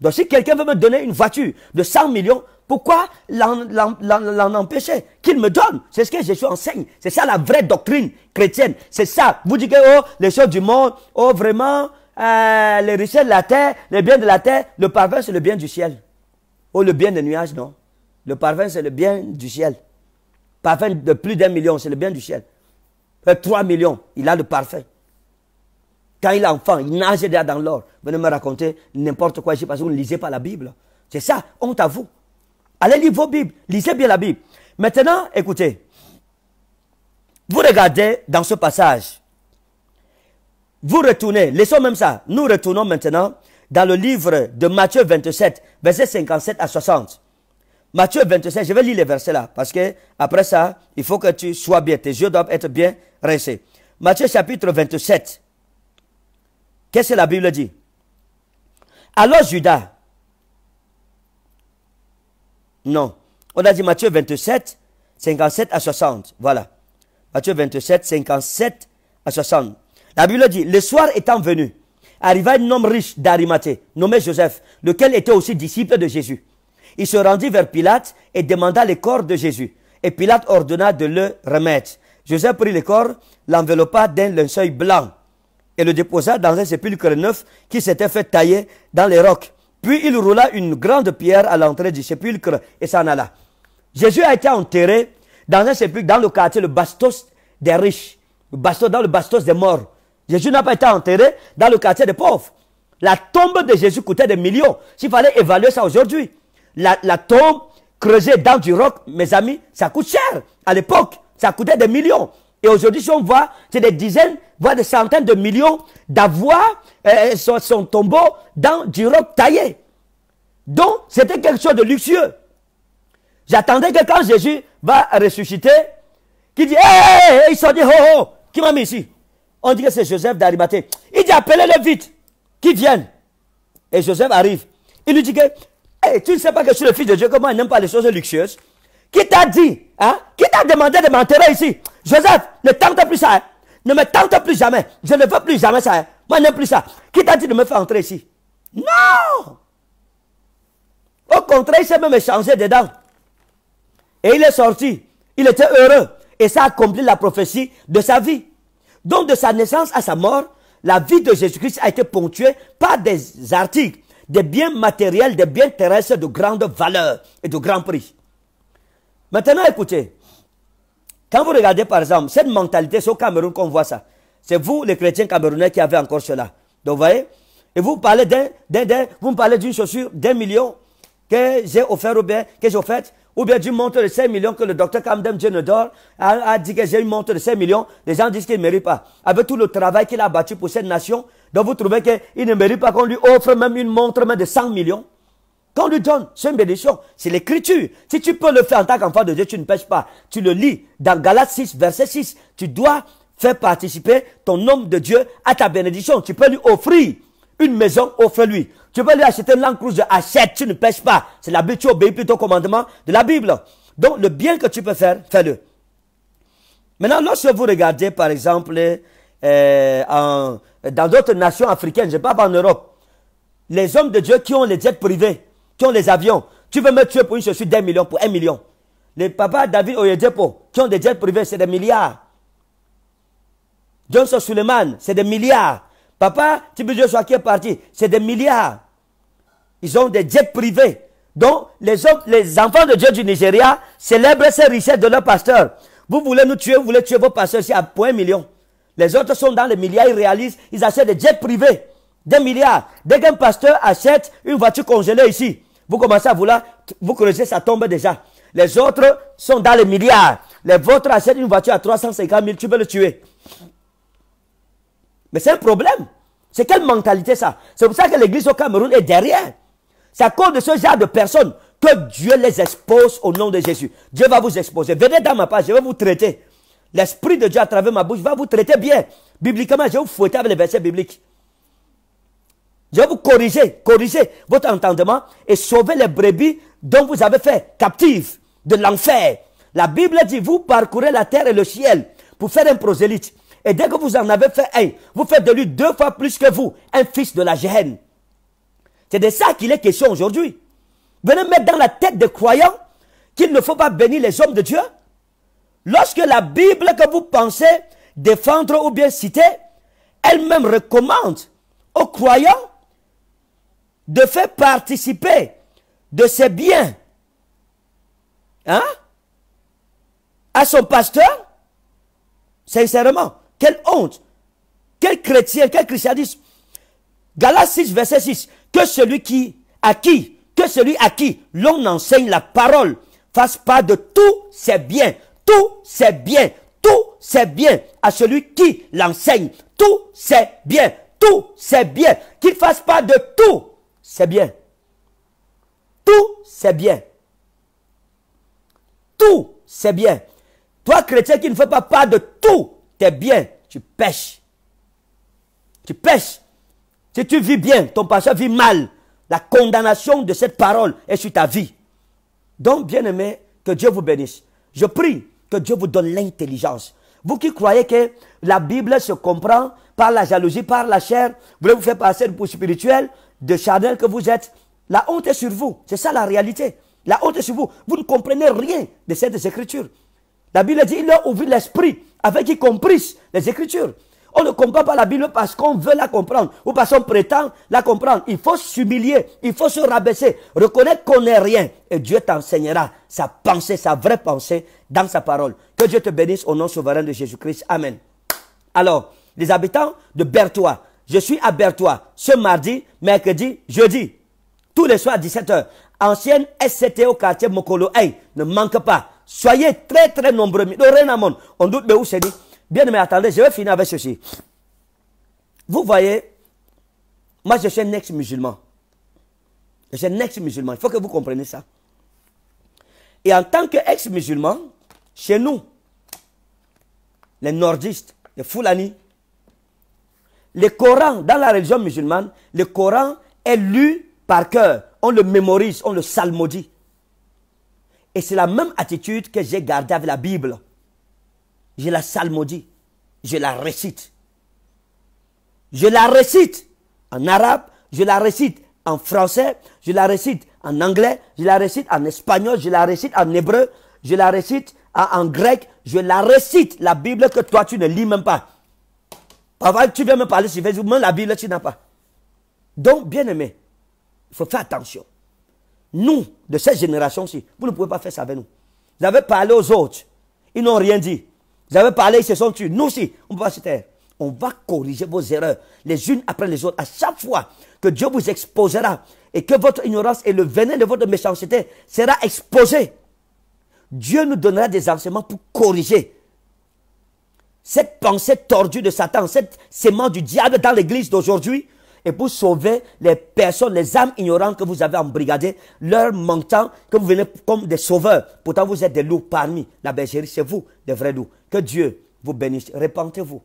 Donc si quelqu'un veut me donner une voiture de 100 millions, pourquoi l'en empêcher Qu'il me donne. C'est ce que Jésus enseigne. C'est ça la vraie doctrine chrétienne. C'est ça. Vous dites que oh, les choses du monde, oh vraiment, euh, les richesses de la terre, les biens de la terre, le parfum, c'est le bien du ciel. oh, le bien des nuages, non. Le parfum, c'est le bien du ciel. Parfum de plus d'un million, c'est le bien du ciel. Euh, trois 3 millions, il a le parfum. Quand il est enfant, il nage déjà dans l'or. Venez me raconter n'importe quoi ici parce que vous ne lisez pas la Bible. C'est ça, honte à vous. Allez lire vos Bibles, lisez bien la Bible. Maintenant, écoutez, vous regardez dans ce passage, vous retournez, laissons même ça. Nous retournons maintenant dans le livre de Matthieu 27, versets 57 à 60. Matthieu 27, je vais lire les versets là, parce que après ça, il faut que tu sois bien, tes yeux doivent être bien rincés. Matthieu chapitre 27, qu'est-ce que la Bible dit Alors Judas, non, on a dit Matthieu 27, 57 à 60, voilà. Matthieu 27, 57 à 60. La Bible dit, le soir étant venu, arriva un homme riche d'Arimathée, nommé Joseph, lequel était aussi disciple de Jésus. Il se rendit vers Pilate et demanda le corps de Jésus. Et Pilate ordonna de le remettre. Joseph prit le corps, l'enveloppa d'un linceul blanc et le déposa dans un sépulcre neuf qui s'était fait tailler dans les rocs. Puis il roula une grande pierre à l'entrée du sépulcre et s'en alla. Jésus a été enterré dans un sépulcre dans le quartier, le bastos des riches, dans le bastos des morts. Jésus n'a pas été enterré dans le quartier des pauvres. La tombe de Jésus coûtait des millions. S'il fallait évaluer ça aujourd'hui, la, tombe creusée dans du roc, mes amis, ça coûte cher. À l'époque, ça coûtait des millions. Et aujourd'hui, si on voit, c'est des dizaines, voire des centaines de millions d'avoir euh, son, tombeau dans du roc taillé. Donc, c'était quelque chose de luxueux. J'attendais que quand Jésus va ressusciter, qu'il dit, hé, hey, hey, ils dit, Oh, ho, qui m'a mis ici on dit que c'est Joseph d'Arimathée. Il dit, appelez-le vite, qu'ils viennent. Et Joseph arrive. Il lui dit que, tu ne sais pas que je suis le fils de Dieu, que moi, je n'aime pas les choses luxueuses. Qui t'a dit, hein? Qui t'a demandé de m'enterrer ici? Joseph, ne tente plus ça, hein. Ne me tente plus jamais. Je ne veux plus jamais ça, hein. Moi, je n'aime plus ça. Qui t'a dit de me faire entrer ici? Non! Au contraire, il s'est même échangé dedans. Et il est sorti. Il était heureux. Et ça a accompli la prophétie de sa vie. Donc de sa naissance à sa mort, la vie de Jésus-Christ a été ponctuée par des articles, des biens matériels, des biens terrestres de grande valeur et de grand prix. Maintenant, écoutez, quand vous regardez par exemple cette mentalité, c'est au Cameroun qu'on voit ça. C'est vous, les chrétiens camerounais, qui avez encore cela. Donc vous voyez, et vous parlez d'un, vous me parlez d'une chaussure d'un million que j'ai offert au bien que j'ai offerte. Ou bien du montre de 5 millions que le docteur Kamdem ne a, a dit que j'ai une montre de 5 millions, les gens disent qu'il ne mérite pas. Avec tout le travail qu'il a battu pour cette nation, donc vous trouvez qu'il ne mérite pas qu'on lui offre même une montre de 100 millions. Qu'on lui donne, c'est une bénédiction, c'est l'écriture. Si tu peux le faire en tant qu'enfant de Dieu, tu ne pêches pas. Tu le lis dans Galates 6, verset 6. Tu dois faire participer ton homme de Dieu à ta bénédiction. Tu peux lui offrir une maison, offre-lui. Tu peux lui acheter l'encre de achète, tu ne pêches pas. C'est l'habitude, Bible, tu obéis plutôt au commandement de la Bible. Donc, le bien que tu peux faire, fais-le. Maintenant, lorsque vous regardez, par exemple, euh, en, dans d'autres nations africaines, je parle pas en Europe, les hommes de Dieu qui ont les jets privés, qui ont les avions, tu veux me tuer pour une chaussure d'un million, pour un million. Les papas David Oyedepo, qui ont des jets privés, c'est des milliards. Johnson Suleiman, c'est des milliards. Papa Tibi Joshua qui est parti, c'est des milliards. Ils ont des jets privés. Donc, les, autres, les enfants de Dieu du Nigeria célèbrent ces richesses de leurs pasteurs. Vous voulez nous tuer, vous voulez tuer vos pasteurs ici à point million. Les autres sont dans les milliards, ils réalisent, ils achètent des jets privés, des milliards. Dès qu'un pasteur achète une voiture congelée ici, vous commencez à vouloir, vous creusez ça tombe déjà. Les autres sont dans les milliards. Les vôtres achètent une voiture à 350 000, tu veux le tuer. Mais c'est un problème. C'est quelle mentalité ça C'est pour ça que l'église au Cameroun est derrière. C'est à cause de ce genre de personnes que Dieu les expose au nom de Jésus. Dieu va vous exposer. Venez dans ma page, je vais vous traiter. L'Esprit de Dieu à travers ma bouche va vous traiter bien. Bibliquement, je vais vous fouetter avec les versets bibliques. Je vais vous corriger, corriger votre entendement et sauver les brebis dont vous avez fait captive de l'enfer. La Bible dit, vous parcourez la terre et le ciel pour faire un prosélyte. Et dès que vous en avez fait un, vous faites de lui deux fois plus que vous, un fils de la géhenne. C'est de ça qu'il est question aujourd'hui. Venez mettre dans la tête des croyants qu'il ne faut pas bénir les hommes de Dieu. Lorsque la Bible que vous pensez défendre ou bien citer, elle-même recommande aux croyants de faire participer de ses biens hein, à son pasteur, sincèrement, quelle honte, quel chrétien, quel christianisme Galates 6, verset 6. Que celui qui, à qui, que celui à qui l'on enseigne la parole fasse part de tous ses biens, Tout ses biens, Tout ses biens à celui qui l'enseigne, Tout ses biens, Tout ses biens, qu'il fasse pas de tout c'est bien Tout c'est bien Tout c'est bien Toi, chrétien qui ne fais pas part de tout tes biens, tu pêches. Tu pêches. Si tu vis bien, ton pasteur vit mal. La condamnation de cette parole est sur ta vie. Donc, bien-aimé, que Dieu vous bénisse. Je prie que Dieu vous donne l'intelligence. Vous qui croyez que la Bible se comprend par la jalousie, par la chair, voulez vous faire passer pour spirituel, de charnel que vous êtes, la honte est sur vous. C'est ça la réalité. La honte est sur vous. Vous ne comprenez rien de cette écriture. La Bible dit, il a ouvert l'esprit avec qui compris les écritures. On ne comprend pas la Bible parce qu'on veut la comprendre ou parce qu'on prétend la comprendre. Il faut s'humilier, il faut se rabaisser, reconnaître qu'on n'est rien. Et Dieu t'enseignera sa pensée, sa vraie pensée dans sa parole. Que Dieu te bénisse au nom souverain de Jésus-Christ. Amen. Alors, les habitants de Bertois, je suis à Bertois ce mardi, mercredi, jeudi, tous les soirs à 17h. Ancienne SCT au quartier Mokolo. Hey, ne manque pas. Soyez très très nombreux. Dorénavant, on doute de où c'est dit. Bien mais attendez, je vais finir avec ceci. Vous voyez, moi je suis un ex-musulman. Je suis un ex-musulman. Il faut que vous compreniez ça. Et en tant qu'ex-musulman, chez nous, les nordistes, les Fulani, le Coran, dans la religion musulmane, le Coran est lu par cœur. On le mémorise, on le salmodie. Et c'est la même attitude que j'ai gardée avec la Bible. Je la salmodie. Je la récite. Je la récite en arabe. Je la récite en français. Je la récite en anglais. Je la récite en espagnol. Je la récite en hébreu. Je la récite en grec. Je la récite. La Bible que toi, tu ne lis même pas. Avant, tu viens me parler sur Facebook. Même la Bible, tu n'as pas. Donc, bien aimé, il faut faire attention. Nous, de cette génération-ci, vous ne pouvez pas faire ça avec nous. Vous avez parlé aux autres. Ils n'ont rien dit. Vous avez parlé, ils se sont tués. Nous aussi, on va se On va corriger vos erreurs, les unes après les autres. À chaque fois que Dieu vous exposera et que votre ignorance et le venin de votre méchanceté sera exposé, Dieu nous donnera des enseignements pour corriger cette pensée tordue de Satan, cette semence du diable dans l'église d'aujourd'hui, et pour sauver les personnes, les âmes ignorantes que vous avez embrigadées, leur mentant que vous venez comme des sauveurs. Pourtant, vous êtes des loups parmi la bergerie, c'est vous, des vrais loups. Que Dieu vous bénisse. Repentez-vous.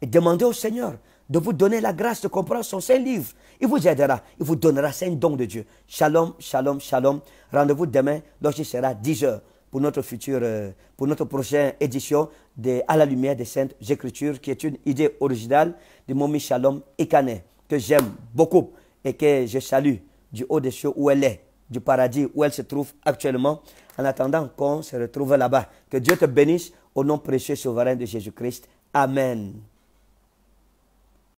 Et demandez au Seigneur de vous donner la grâce de comprendre son Saint-Livre. Il vous aidera. Il vous donnera saint don de Dieu. Shalom, shalom, shalom. Rendez-vous demain lorsqu'il sera 10 heures pour notre future, euh, pour notre prochaine édition de À la lumière des Saintes Écritures, qui est une idée originale de Momi Shalom Ikane, que j'aime beaucoup et que je salue du haut des cieux où elle est, du paradis où elle se trouve actuellement, en attendant qu'on se retrouve là-bas. Que Dieu te bénisse. Au nom précieux souverain de Jésus-Christ. Amen.